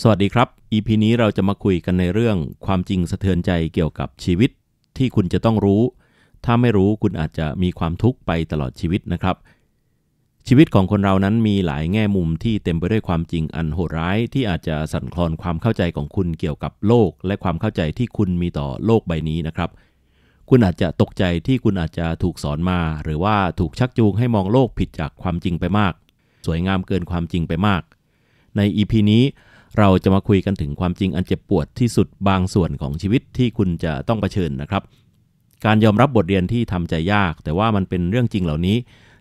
สวัสดีครับ EP นี้เราจะมาคุยกันในเรื่องความจริงสะเทือนใจเกี่ยวกับชีวิตที่คุณจะต้องรู้ ถ้าไม่รู้คุณอาจจะมีความทุกข์ไปตลอดชีวิตนะครับ ชีวิตของคนเรานั้นมีหลายแง่มุมที่เต็มไปด้วยความจริงอันโหดร้ายที่อาจจะสั่นคลอนความเข้าใจของคุณเกี่ยวกับโลกและความเข้าใจที่คุณมีต่อโลกใบนี้นะครับ คุณอาจจะตกใจที่คุณอาจจะถูกสอนมา หรือว่าถูกชักจูงให้มองโลกผิดจากความจริงไปมาก สวยงามเกินความจริงไปมาก ใน EP นี้เราจะมาคุยกันถึงความจริงอันเจ็บปวดที่สุดบางส่วนของชีวิตที่คุณจะต้องเผชิญนะครับ การยอมรับบทเรียนที่ทำใจยาก แต่ว่ามันเป็นเรื่องจริงเหล่านี้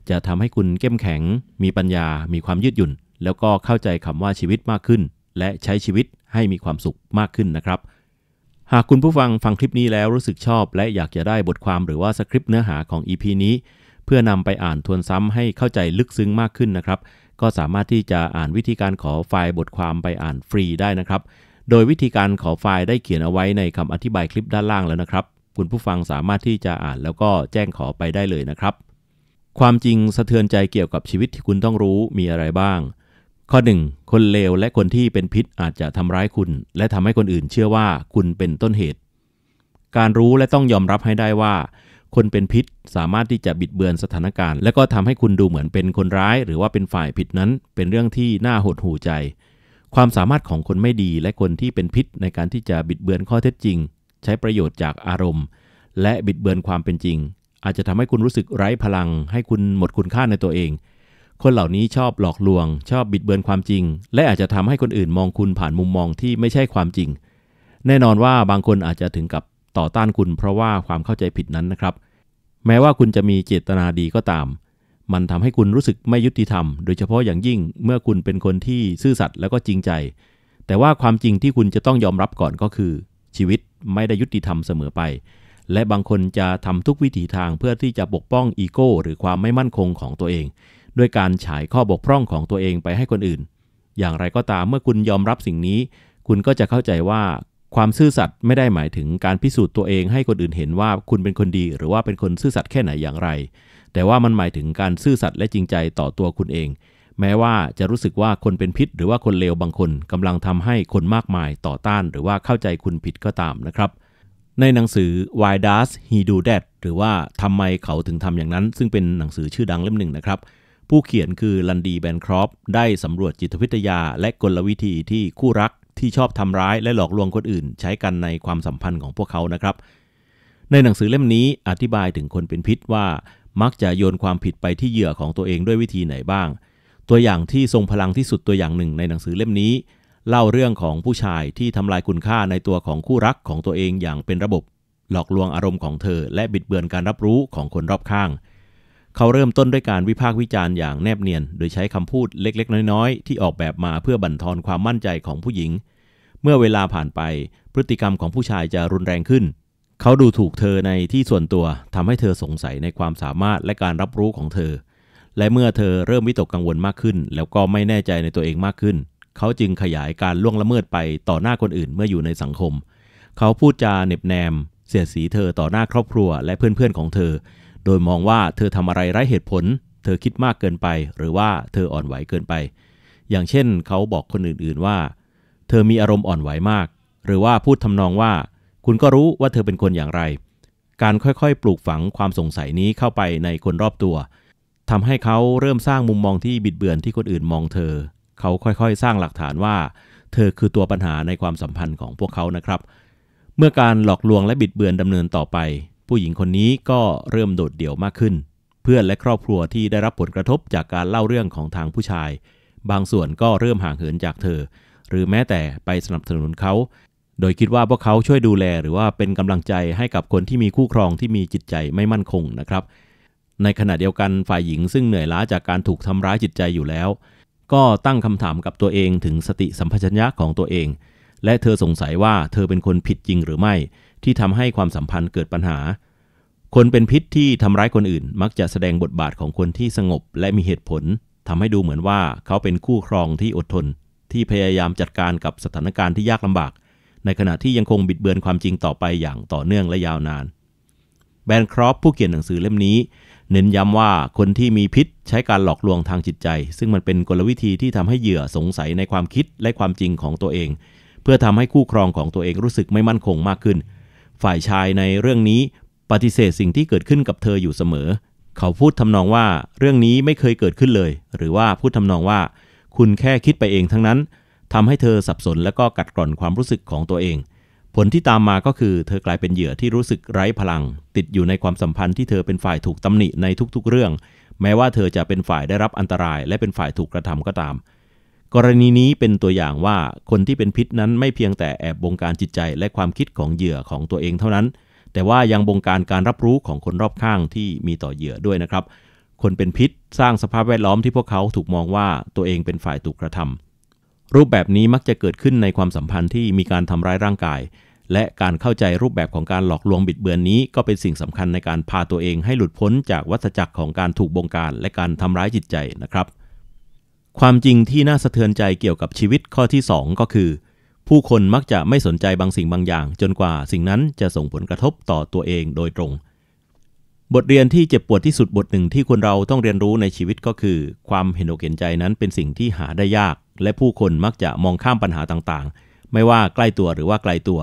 จะทำให้คุณเข้มแข็ง มีปัญญา มีความยืดหยุ่น แล้วก็เข้าใจคำว่าชีวิตมากขึ้น และใช้ชีวิตให้มีความสุขมากขึ้นนะครับ หากคุณผู้ฟังฟังคลิปนี้แล้วรู้สึกชอบและอยากจะได้บทความหรือว่าสคริปต์เนื้อหาของ EP นี้ เพื่อนำไปอ่านทวนซ้ำให้เข้าใจลึกซึ้งมากขึ้นนะครับก็สามารถที่จะอ่านวิธีการขอไฟล์บทความไปอ่านฟรีได้นะครับ โดยวิธีการขอไฟล์ได้เขียนเอาไว้ในคำอธิบายคลิปด้านล่างแล้วนะครับ คุณผู้ฟังสามารถที่จะอ่านแล้วก็แจ้งขอไปได้เลยนะครับ ความจริงสะเทือนใจเกี่ยวกับชีวิตที่คุณต้องรู้มีอะไรบ้าง ข้อ 1. คนเลวและคนที่เป็นพิษอาจจะทำร้ายคุณ และทำให้คนอื่นเชื่อว่า คุณเป็นต้นเหตุ การรู้และต้องยอมรับให้ได้ว่าคนเป็นพิษ สามารถที่จะบิดเบือนสถานการณ์ และก็ทำให้คุณดูเหมือนเป็นคนร้ายหรือว่าเป็นฝ่ายผิดนั้น เป็นเรื่องที่น่าหดหูใจ ความสามารถของคนไม่ดีและคนที่เป็นพิษ ในการที่จะบิดเบือนข้อเท็จจริง ใช้ประโยชน์จากอารมณ์ และบิดเบือนความเป็นจริง อาจจะทำให้คุณรู้สึกไร้พลัง ให้คุณหมดคุณค่าในตัวเอง คนเหล่านี้ชอบหลอกลวง ชอบบิดเบือนความจริง และอาจจะทำให้คนอื่นมองคุณผ่านมุมมองที่ไม่ใช่ความจริง แน่นอนว่าบางคนอาจจะถึงกับต่อต้านคุณเพราะว่าความเข้าใจผิดนั้นนะครับ แม้ว่าคุณจะมีเจตนาดีก็ตาม มันทำให้คุณรู้สึกไม่ยุติธรรมโดยเฉพาะอย่างยิ่งเมื่อคุณเป็นคนที่ซื่อสัตย์แล้วก็จริงใจ แต่ว่าความจริงที่คุณจะต้องยอมรับก่อนก็คือ ชีวิตไม่ได้ยุติธรรมเสมอไป และบางคนจะทำทุกวิถีทางเพื่อที่จะปกป้องอีโก้ หรือความไม่มั่นคงของตัวเองด้วยการฉายข้อบกพร่องของตัวเองไปให้คนอื่น อย่างไรก็ตามเมื่อคุณยอมรับสิ่งนี้ คุณก็จะเข้าใจว่าความซื่อสัตย์ไม่ได้หมายถึงการพิสูจน์ตัวเองให้คนอื่นเห็นว่าคุณเป็นคนดี หรือว่าเป็นคนซื่อสัตย์แค่ไหนอย่างไร แต่ว่ามันหมายถึงการซื่อสัตย์และจริงใจต่อตัวคุณเอง แม้ว่าจะรู้สึกว่าคนเป็นพิษ หรือว่าคนเลวบางคนกำลังทำให้คนมากมายต่อต้าน หรือว่าเข้าใจคุณผิดก็ตามนะครับในหนังสือ Why Does He Do That หรือว่าทำไมเขาถึงทำอย่างนั้น ซึ่งเป็นหนังสือชื่อดังเล่มหนึ่งนะครับ ผู้เขียนคือลันดีแบนครอปได้สำรวจจิตวิทยาและกลวิธีที่คู่รักที่ชอบทำร้ายและหลอกลวงคนอื่น ใช้กันในความสัมพันธ์ของพวกเขานะครับ ในหนังสือเล่มนี้อธิบายถึงคนเป็นพิษว่ามักจะโยนความผิดไปที่เหยื่อของตัวเองด้วยวิธีไหนบ้าง ตัวอย่างที่ทรงพลังที่สุดตัวอย่างหนึ่ง ในหนังสือเล่มนี้ เล่าเรื่องของผู้ชายที่ทำลายคุณค่าในตัวของคู่รักของตัวเองอย่างเป็นระบบ หลอกลวงอารมณ์ของเธอ และบิดเบือนการรับรู้ของคนรอบข้าง เขาเริ่มต้นด้วยการวิพากษ์วิจารณ์อย่างแนบเนียนโดยใช้คำพูดเล็ก ๆ น้อยๆ ที่ออกแบบมาเพื่อบั่นทอนความมั่นใจของผู้หญิงเมื่อเวลาผ่านไปพฤติกรรมของผู้ชายจะรุนแรงขึ้น เขาดูถูกเธอในที่ส่วนตัวทำให้เธอสงสัยในความสามารถและการรับรู้ของเธอ และเมื่อเธอเริ่มวิตกกังวลมากขึ้น แล้วก็ไม่แน่ใจในตัวเองมากขึ้น เขาจึงขยายการล่วงละเมิดไปต่อหน้าคนอื่น เมื่ออยู่ในสังคม เขาพูดจาเน็บแนม เสียดสีเธอต่อหน้าครอบครัวและเพื่อนๆของเธอ โดยมองว่าเธอทำอะไรไร้เหตุผล เธอคิดมากเกินไป หรือว่าเธออ่อนไหวเกินไป อย่างเช่น เขาบอกคนอื่น ๆว่าเธอมีอารมณ์อ่อนไหวมาก หรือว่าพูดทำนองว่า คุณก็รู้ว่าเธอเป็นคนอย่างไร การค่อยๆปลูกฝังความสงสัยนี้เข้าไปในคนรอบตัว ทำให้เขาเริ่มสร้างมุมมองที่บิดเบือนที่คนอื่นมองเธอ เขาค่อยๆสร้างหลักฐานว่า เธอคือตัวปัญหาในความสัมพันธ์ของพวกเขานะครับ เมื่อการหลอกลวงและบิดเบือนดำเนินต่อไป ผู้หญิงคนนี้ก็เริ่มโดดเดี่ยวมากขึ้น เพื่อนและครอบครัวที่ได้รับผลกระทบจากการเล่าเรื่องของทางผู้ชาย บางส่วนก็เริ่มห่างเหินจากเธอหรือแม้แต่ไปสนับสนุนเขา โดยคิดว่าพวกเขาช่วยดูแลหรือว่าเป็นกำลังใจให้กับคนที่มีคู่ครองที่มีจิตใจไม่มั่นคงนะครับ ในขณะเดียวกันฝ่ายหญิงซึ่งเหนื่อยล้าจากการถูกทำร้ายจิตใจอยู่แล้ว ก็ตั้งคำถามกับตัวเองถึงสติสัมปชัญญะของตัวเอง และเธอสงสัยว่าเธอเป็นคนผิดจริงหรือไม่ ที่ทำให้ความสัมพันธ์เกิดปัญหา คนเป็นพิษที่ทำร้ายคนอื่น มักจะแสดงบทบาทของคนที่สงบและมีเหตุผลทำให้ดูเหมือนว่าเขาเป็นคู่ครองที่อดทนที่พยายามจัดการกับสถานการณ์ที่ยากลำบาก ในขณะที่ยังคงบิดเบือนความจริงต่อไปอย่างต่อเนื่องและยาวนาน แบนครอฟผู้เขียนหนังสือเล่มนี้ เน้นย้ำว่าคนที่มีพิษใช้การหลอกลวงทางจิตใจ ซึ่งมันเป็นกลวิธีที่ทำให้เหยื่อสงสัยในความคิดและความจริงของตัวเอง เพื่อทำให้คู่ครองของตัวเองรู้สึกไม่มั่นคงมากขึ้น ฝ่ายชายในเรื่องนี้ปฏิเสธสิ่งที่เกิดขึ้นกับเธออยู่เสมอ เขาพูดทำนองว่าเรื่องนี้ไม่เคยเกิดขึ้นเลย หรือว่าพูดทำนองว่าคุณแค่คิดไปเองทั้งนั้น ทำให้เธอสับสนและก็กัดกร่อนความรู้สึกของตัวเอง ผลที่ตามมาก็คือ เธอกลายเป็นเหยื่อที่รู้สึกไร้พลัง ติดอยู่ในความสัมพันธ์ที่เธอเป็นฝ่ายถูกตำหนิในทุก ๆ เรื่อง แม้ว่าเธอจะเป็นฝ่ายได้รับอันตรายและเป็นฝ่ายถูกกระทำก็ตาม กรณีนี้เป็นตัวอย่างว่าคนที่เป็นพิษนั้นไม่เพียงแต่แอบบงการจิตใจและความคิดของเหยื่อของตัวเองเท่านั้น แต่ว่ายังบงการการรับรู้ของคนรอบข้างที่มีต่อเหยื่อด้วยนะครับคนเป็นพิษสร้างสภาพแวดล้อมที่พวกเขาถูกมองว่าตัวเองเป็นฝ่ายถูกกระทำ รูปแบบนี้มักจะเกิดขึ้นในความสัมพันธ์ที่มีการทำร้ายร่างกาย และการเข้าใจรูปแบบของการหลอกลวงบิดเบือนนี้ก็เป็นสิ่งสำคัญในการพาตัวเองให้หลุดพ้นจากวัฏจักรของการถูกบงการและการทำร้ายจิตใจนะครับ ความจริงที่น่าสะเทือนใจเกี่ยวกับชีวิตข้อที่ 2 ก็คือ ผู้คนมักจะไม่สนใจบางสิ่งบางอย่าง จนกว่าสิ่งนั้นจะส่งผลกระทบต่อตัวเองโดยตรงบทเรียนที่เจ็บปวดที่สุดบทหนึ่งที่คนเราต้องเรียนรู้ในชีวิตก็คือ ความเห็นอกเห็นใจนั้นเป็นสิ่งที่หาได้ยาก และผู้คนมักจะมองข้ามปัญหาต่างๆ ไม่ว่าใกล้ตัวหรือว่าไกลตัว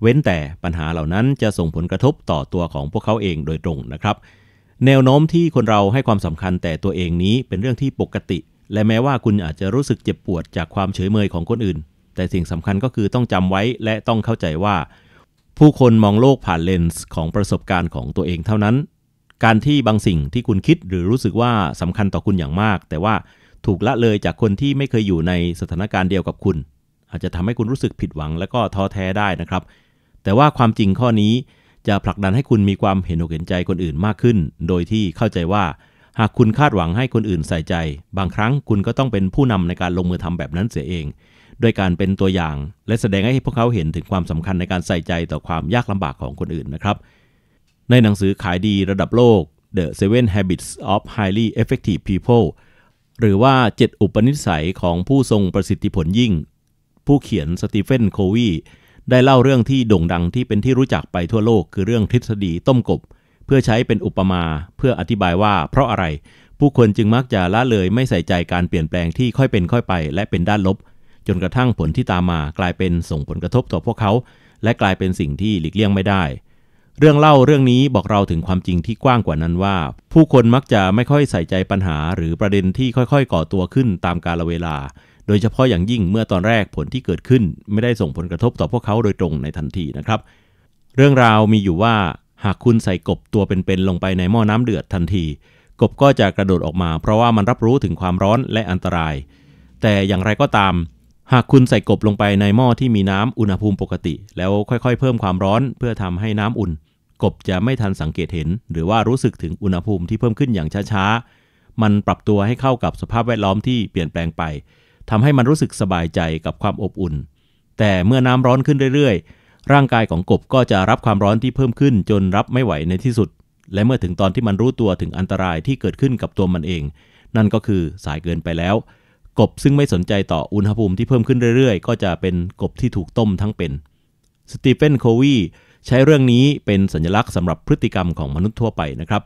เว้นแต่ปัญหาเหล่านั้นจะส่งผลกระทบต่อตัวของพวกเขาเองโดยตรงนะครับ แนวโน้มที่คนเราให้ความสำคัญแต่ตัวเองนี้เป็นเรื่องที่ปกติ และแม้ว่าคุณอาจจะรู้สึกเจ็บปวดจากความเฉยเมยของคนอื่น แต่สิ่งสำคัญก็คือต้องจำไว้และต้องเข้าใจว่า ผู้คนมองโลกผ่านเลนส์ของประสบการณ์ของตัวเองเท่านั้นการที่บางสิ่งที่คุณคิดหรือรู้สึกว่าสำคัญต่อคุณอย่างมาก แต่ว่าถูกละเลยจากคนที่ไม่เคยอยู่ในสถานการณ์เดียวกับคุณ อาจจะทำให้คุณรู้สึกผิดหวังและก็ท้อแท้ได้นะครับ แต่ว่าความจริงข้อนี้จะผลักดันให้คุณมีความเห็นอกเห็นใจคนอื่นมากขึ้น โดยที่เข้าใจว่า หากคุณคาดหวังให้คนอื่นใส่ใจ บางครั้งคุณก็ต้องเป็นผู้นำในการลงมือทำแบบนั้นเสียเองด้วยการเป็นตัวอย่างและแสดงให้พวกเขาเห็นถึงความสำคัญในการใส่ใจต่อความยากลำบากของคนอื่นนะครับในหนังสือขายดีระดับโลก The Seven Habits of Highly Effective People หรือว่า 7 อุปนิสัยของผู้ทรงประสิทธิผลยิ่ง ผู้เขียนสตีเฟนโควีได้เล่าเรื่องที่โด่งดังที่เป็นที่รู้จักไปทั่วโลกคือเรื่องทฤษฎีต้มกบ เพื่อใช้เป็นอุปมาเพื่ออธิบายว่าเพราะอะไรผู้คนจึงมักจะละเลยไม่ใส่ใจการเปลี่ยนแปลงที่ค่อยเป็นค่อยไปและเป็นด้านลบ จนกระทั่งผลที่ตามมากลายเป็นส่งผลกระทบต่อพวกเขา และกลายเป็นสิ่งที่หลีกเลี่ยงไม่ได้เรื่องเล่าเรื่องนี้บอกเราถึงความจริงที่กว้างกว่านั้นว่า ผู้คนมักจะไม่ค่อยใส่ใจปัญหา หรือประเด็นที่ค่อย ๆ ก่อตัวขึ้นตามกาลเวลา โดยเฉพาะอย่างยิ่งเมื่อตอนแรกผลที่เกิดขึ้น ไม่ได้ส่งผลกระทบต่อพวกเขาโดยตรงในทันทีนะครับ เรื่องราวมีอยู่ว่าหากคุณใส่กบตัวเป็นๆ ลงไปในหม้อน้ำเดือดทันที กบก็จะกระโดดออกมา เพราะว่ามันรับรู้ถึงความร้อนและอันตราย แต่อย่างไรก็ตาม หากคุณใส่กบลงไปในหม้อที่มีน้ำอุณหภูมิปกติ แล้วค่อยๆเพิ่มความร้อน เพื่อทำให้น้ำอุ่นกบจะไม่ทันสังเกตเห็น หรือว่ารู้สึกถึงอุณหภูมิที่เพิ่มขึ้นอย่างช้า ๆ มันปรับตัวให้เข้ากับสภาพแวดล้อมที่เปลี่ยนแปลงไป ทำให้มันรู้สึกสบายใจกับความอบอุ่น แต่เมื่อน้ำร้อนขึ้นเรื่อยๆ ร่างกายของกบก็จะรับความร้อนที่เพิ่มขึ้นจนรับไม่ไหวในที่สุด และเมื่อถึงตอนที่มันรู้ตัวถึงอันตรายที่เกิดขึ้นกับตัวมันเอง นั่นก็คือสายเกินไปแล้ว กบซึ่งไม่สนใจต่ออุณหภูมิที่เพิ่มขึ้นเรื่อย ๆ ก็จะเป็นกบที่ถูกต้มทั้งเป็น สตีเฟนโควีใช้เรื่องนี้เป็นสัญลักษณ์สำหรับพฤติกรรมของมนุษย์ทั่วไปนะครับ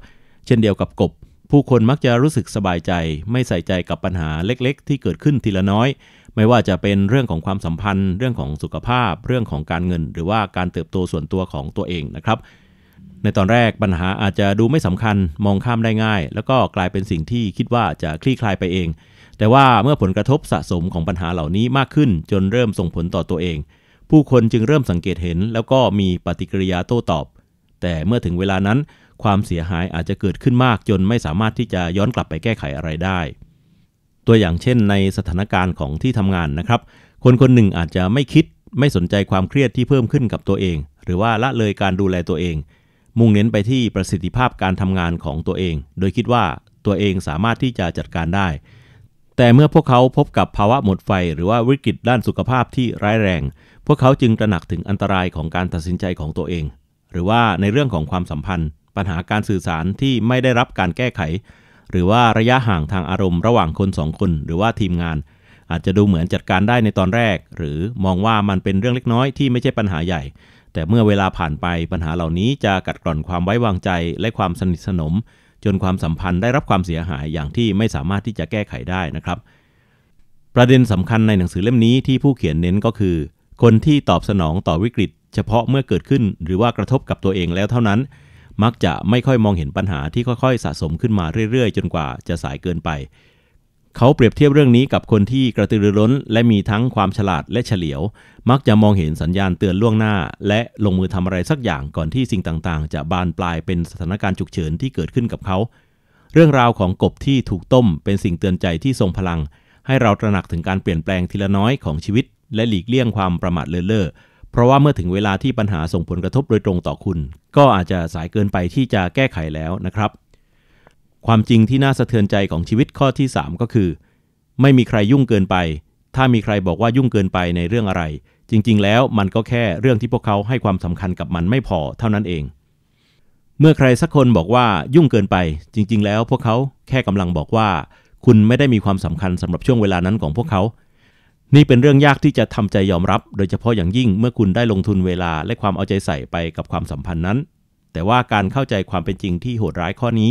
เช่นเดียวกับกบผู้คนมักจะรู้สึกสบายใจ ไม่ใส่ใจกับปัญหาเล็กๆ ที่เกิดขึ้นทีละน้อย ไม่ว่าจะเป็นเรื่องของความสัมพันธ์เรื่องของสุขภาพเรื่องของการเงินหรือว่าการเติบโตส่วนตัวของตัวเองนะครับในตอนแรกปัญหาอาจจะดูไม่สำคัญ มองข้ามได้ง่าย แล้วก็กลายเป็นสิ่งที่คิดว่าจะคลี่คลายไปเอง แต่ว่าเมื่อผลกระทบสะสมของปัญหาเหล่านี้มากขึ้นจนเริ่มส่งผลต่อตัวเองผู้คนจึงเริ่มสังเกตเห็นแล้วก็มีปฏิกิริยาโต้ตอบ แต่เมื่อถึงเวลานั้น ความเสียหายอาจจะเกิดขึ้นมากจนไม่สามารถที่จะย้อนกลับไปแก้ไขอะไรได้ ตัวอย่างเช่นในสถานการณ์ของที่ทำงานนะครับ คนคนหนึ่งอาจจะไม่คิด ไม่สนใจความเครียดที่เพิ่มขึ้นกับตัวเอง หรือว่าละเลยการดูแลตัวเอง มุ่งเน้นไปที่ประสิทธิภาพการทำงานของตัวเอง โดยคิดว่าตัวเองสามารถที่จะจัดการได้ แต่เมื่อพวกเขาพบกับภาวะหมดไฟ หรือว่าวิกฤตด้านสุขภาพที่ร้ายแรงพวกเขาจึงตระหนักถึงอันตรายของการตัดสินใจของตัวเอง หรือว่าในเรื่องของความสัมพันธ์ ปัญหาการสื่อสารที่ไม่ได้รับการแก้ไข หรือว่าระยะห่างทางอารมณ์ระหว่างคนสองคน หรือว่าทีมงาน อาจจะดูเหมือนจัดการได้ในตอนแรก หรือมองว่ามันเป็นเรื่องเล็กน้อยที่ไม่ใช่ปัญหาใหญ่ แต่เมื่อเวลาผ่านไปปัญหาเหล่านี้จะกัดกร่อนความไว้วางใจ และความสนิทสนม จนความสัมพันธ์ได้รับความเสียหายอย่างที่ไม่สามารถที่จะแก้ไขได้นะครับ ประเด็นสำคัญในหนังสือเล่มนี้ที่ผู้เขียนเน้นก็คือคนที่ตอบสนองต่อวิกฤต เฉพาะเมื่อเกิดขึ้นหรือว่ากระทบกับตัวเองแล้วเท่านั้น มักจะไม่ค่อยมองเห็นปัญหาที่ค่อย ๆ สะสมขึ้นมาเรื่อยๆ จนกว่าจะสายเกินไป เขาเปรียบเทียบเรื่องนี้กับคนที่กระตือรือร้นและมีทั้งความฉลาดและเฉลียว มักจะมองเห็นสัญญาณเตือนล่วงหน้า และลงมือทำอะไรสักอย่างก่อนที่สิ่งต่างๆ จะบานปลายเป็นสถานการณ์ฉุกเฉินที่เกิดขึ้นกับเขา เรื่องราวของกบที่ถูกต้ม เป็นสิ่งเตือนใจที่ทรงพลัง ให้เราตระหนักถึงการเปลี่ยนแปลงทีละน้อยของชีวิตและหลีกเลี่ยงความประมาทเลิเล่อ เพราะว่าเมื่อถึงเวลาที่ปัญหาส่งผลกระทบโดยตรงต่อคุณ ก็อาจจะสายเกินไปที่จะแก้ไขแล้วนะครับ ความจริงที่น่าสะเทือนใจของชีวิตข้อที่ 3 ก็คือ ไม่มีใครยุ่งเกินไป ถ้ามีใครบอกว่ายุ่งเกินไปในเรื่องอะไร จริงๆแล้วมันก็แค่เรื่องที่พวกเขาให้ความสำคัญกับมันไม่พอเท่านั้นเอง เมื่อใครสักคนบอกว่ายุ่งเกินไป จริงๆ แล้วพวกเขาแค่กำลังบอกว่า คุณไม่ได้มีความสำคัญสำหรับช่วงเวลานั้นของพวกเขานี่เป็นเรื่องยากที่จะทำใจยอมรับ โดยเฉพาะอย่างยิ่งเมื่อคุณได้ลงทุนเวลาและความเอาใจใส่ไปกับความสัมพันธ์นั้น แต่ว่าการเข้าใจความเป็นจริงที่โหดร้ายข้อนี้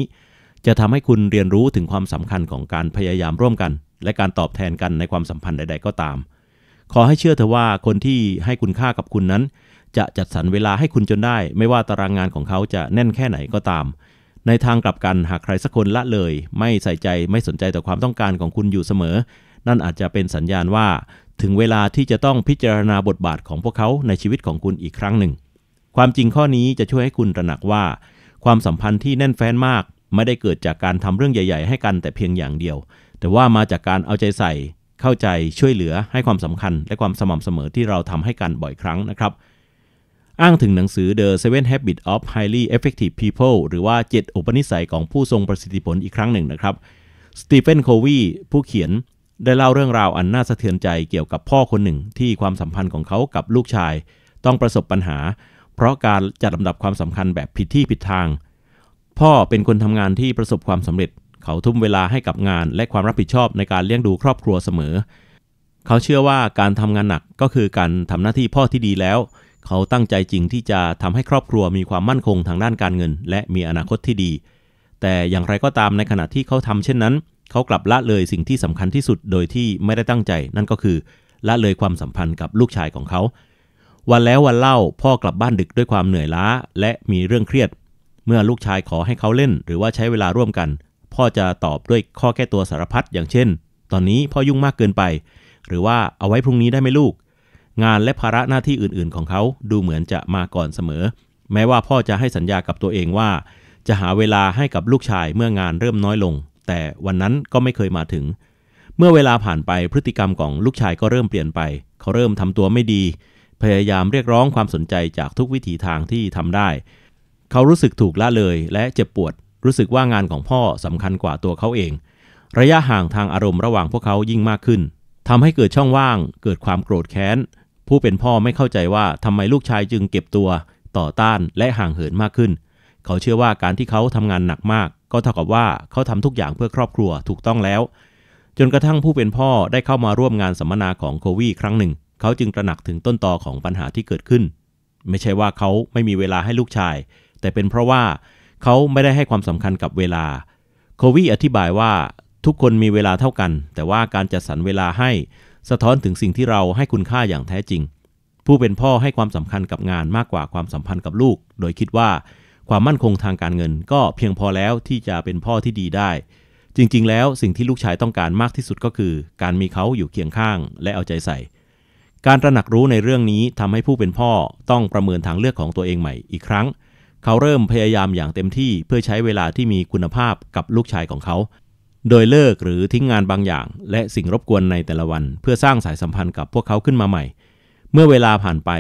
จะทำให้คุณเรียนรู้ถึงความสำคัญของการพยายามร่วมกัน และการตอบแทนกันในความสัมพันธ์ใดๆ ก็ตาม ขอให้เชื่อเถอะว่าคนที่ให้คุณค่ากับคุณนั้น จะจัดสรรเวลาให้คุณจนได้ ไม่ว่าตารางงานของเขาจะแน่นแค่ไหนก็ตาม ในทางกลับกันหากใครสักคนละเลย ไม่ใส่ใจไม่สนใจต่อความต้องการของคุณอยู่เสมอนั่นอาจจะเป็นสัญญาณว่า ถึงเวลาที่จะต้องพิจารณาบทบาทของพวกเขาในชีวิตของคุณอีกครั้งหนึ่ง ความจริงข้อนี้จะช่วยให้คุณตระหนักว่า ความสัมพันธ์ที่แน่นแฟ้นมาก ไม่ได้เกิดจากการทำเรื่องใหญ่ ๆให้กันแต่เพียงอย่างเดียว แต่ว่ามาจากการเอาใจใส่ เข้าใจ ช่วยเหลือ ให้ความสำคัญ และความสม่ำเสมอที่เราทำให้กันบ่อยครั้งนะครับ อ้างถึงหนังสือ The Seven Habits of Highly Effective People หรือว่า 7อุปนิสัยของผู้ทรงประสิทธิผลอีกครั้งหนึ่งนะครับ สตีเฟน โควีผู้เขียนได้เล่าเรื่องราวอันน่าสะเทือนใจเกี่ยวกับพ่อคนหนึ่งที่ความสัมพันธ์ของเขากับลูกชายต้องประสบปัญหา เพราะการจัดลำดับความสำคัญแบบผิดที่ผิดทาง พ่อเป็นคนทำงานที่ประสบความสำเร็จ เขาทุ่มเวลาให้กับงานและความรับผิดชอบในการเลี้ยงดูครอบครัวเสมอ เขาเชื่อว่าการทำงานหนักก็คือการทำหน้าที่พ่อที่ดีแล้ว เขาตั้งใจจริงที่จะทำให้ครอบครัวมีความมั่นคงทางด้านการเงิน และมีอนาคตที่ดี แต่อย่างไรก็ตามในขณะที่เขาทำเช่นนั้นเขากลับละเลยสิ่งที่สำคัญที่สุดโดยที่ไม่ได้ตั้งใจนั่นก็คือละเลยความสัมพันธ์กับลูกชายของเขา วันแล้ววันเล่าพ่อกลับบ้านดึกด้วยความเหนื่อยล้าและมีเรื่องเครียด เมื่อลูกชายขอให้เขาเล่นหรือว่าใช้เวลาร่วมกัน พ่อจะตอบด้วยข้อแก้ตัวสารพัดอย่างเช่น ตอนนี้พ่อยุ่งมากเกินไป หรือว่าเอาไว้พรุ่งนี้ได้ไหมลูก งานและภาระหน้าที่อื่นๆ ของเขาดูเหมือนจะมาก่อนเสมอ แม้ว่าพ่อจะให้สัญญากับตัวเองว่า จะหาเวลาให้กับลูกชายเมื่องานเริ่มน้อยลงแต่วันนั้นก็ไม่เคยมาถึง เมื่อเวลาผ่านไปพฤติกรรมของลูกชายก็เริ่มเปลี่ยนไป เขาเริ่มทำตัวไม่ดี พยายามเรียกร้องความสนใจจากทุกวิถีทางที่ทำได้ เขารู้สึกถูกละเลยและเจ็บปวด รู้สึกว่างานของพ่อสำคัญกว่าตัวเขาเอง ระยะห่างทางอารมณ์ระหว่างพวกเขายิ่งมากขึ้นทำให้เกิดช่องว่าง เกิดความโกรธแค้น ผู้เป็นพ่อไม่เข้าใจว่าทำไมลูกชายจึงเก็บตัว ต่อต้านและห่างเหินมากขึ้น เขาเชื่อว่าการที่เขาทำงานหนักมากก็เท่ากับว่าเขาทำทุกอย่างเพื่อครอบครัวถูกต้องแล้ว จนกระทั่งผู้เป็นพ่อได้เข้ามาร่วมงานสัมมนาของโควีครั้งหนึ่ง เขาจึงตระหนักถึงต้นตอของปัญหาที่เกิดขึ้น ไม่ใช่ว่าเขาไม่มีเวลาให้ลูกชาย แต่เป็นเพราะว่าเขาไม่ได้ให้ความสำคัญกับเวลาโควีอธิบายว่า ทุกคนมีเวลาเท่ากัน แต่ว่าการจัดสรรเวลาให้สะท้อนถึงสิ่งที่เราให้คุณค่าอย่างแท้จริง ผู้เป็นพ่อให้ความสำคัญกับงานมากกว่าความสัมพันธ์กับลูก โดยคิดว่าความมั่นคงทางการเงินก็เพียงพอแล้วที่จะเป็นพ่อที่ดีได้ จริงๆ แล้วสิ่งที่ลูกชายต้องการมากที่สุดก็คือการมีเขาอยู่เคียงข้างและเอาใจใส่ การตระหนักรู้ในเรื่องนี้ทำให้ผู้เป็นพ่อต้องประเมินทางเลือกของตัวเองใหม่ อีกครั้ง เขาเริ่มพยายามอย่างเต็มที่เพื่อใช้เวลาที่มีคุณภาพกับลูกชายของเขา โดยเลิกหรือทิ้งงานบางอย่าง และสิ่งรบกวนในแต่ละวัน เพื่อสร้างสายสัมพันธ์กับพวกเขาขึ้นมาใหม่ เมื่อเวลาผ่านไป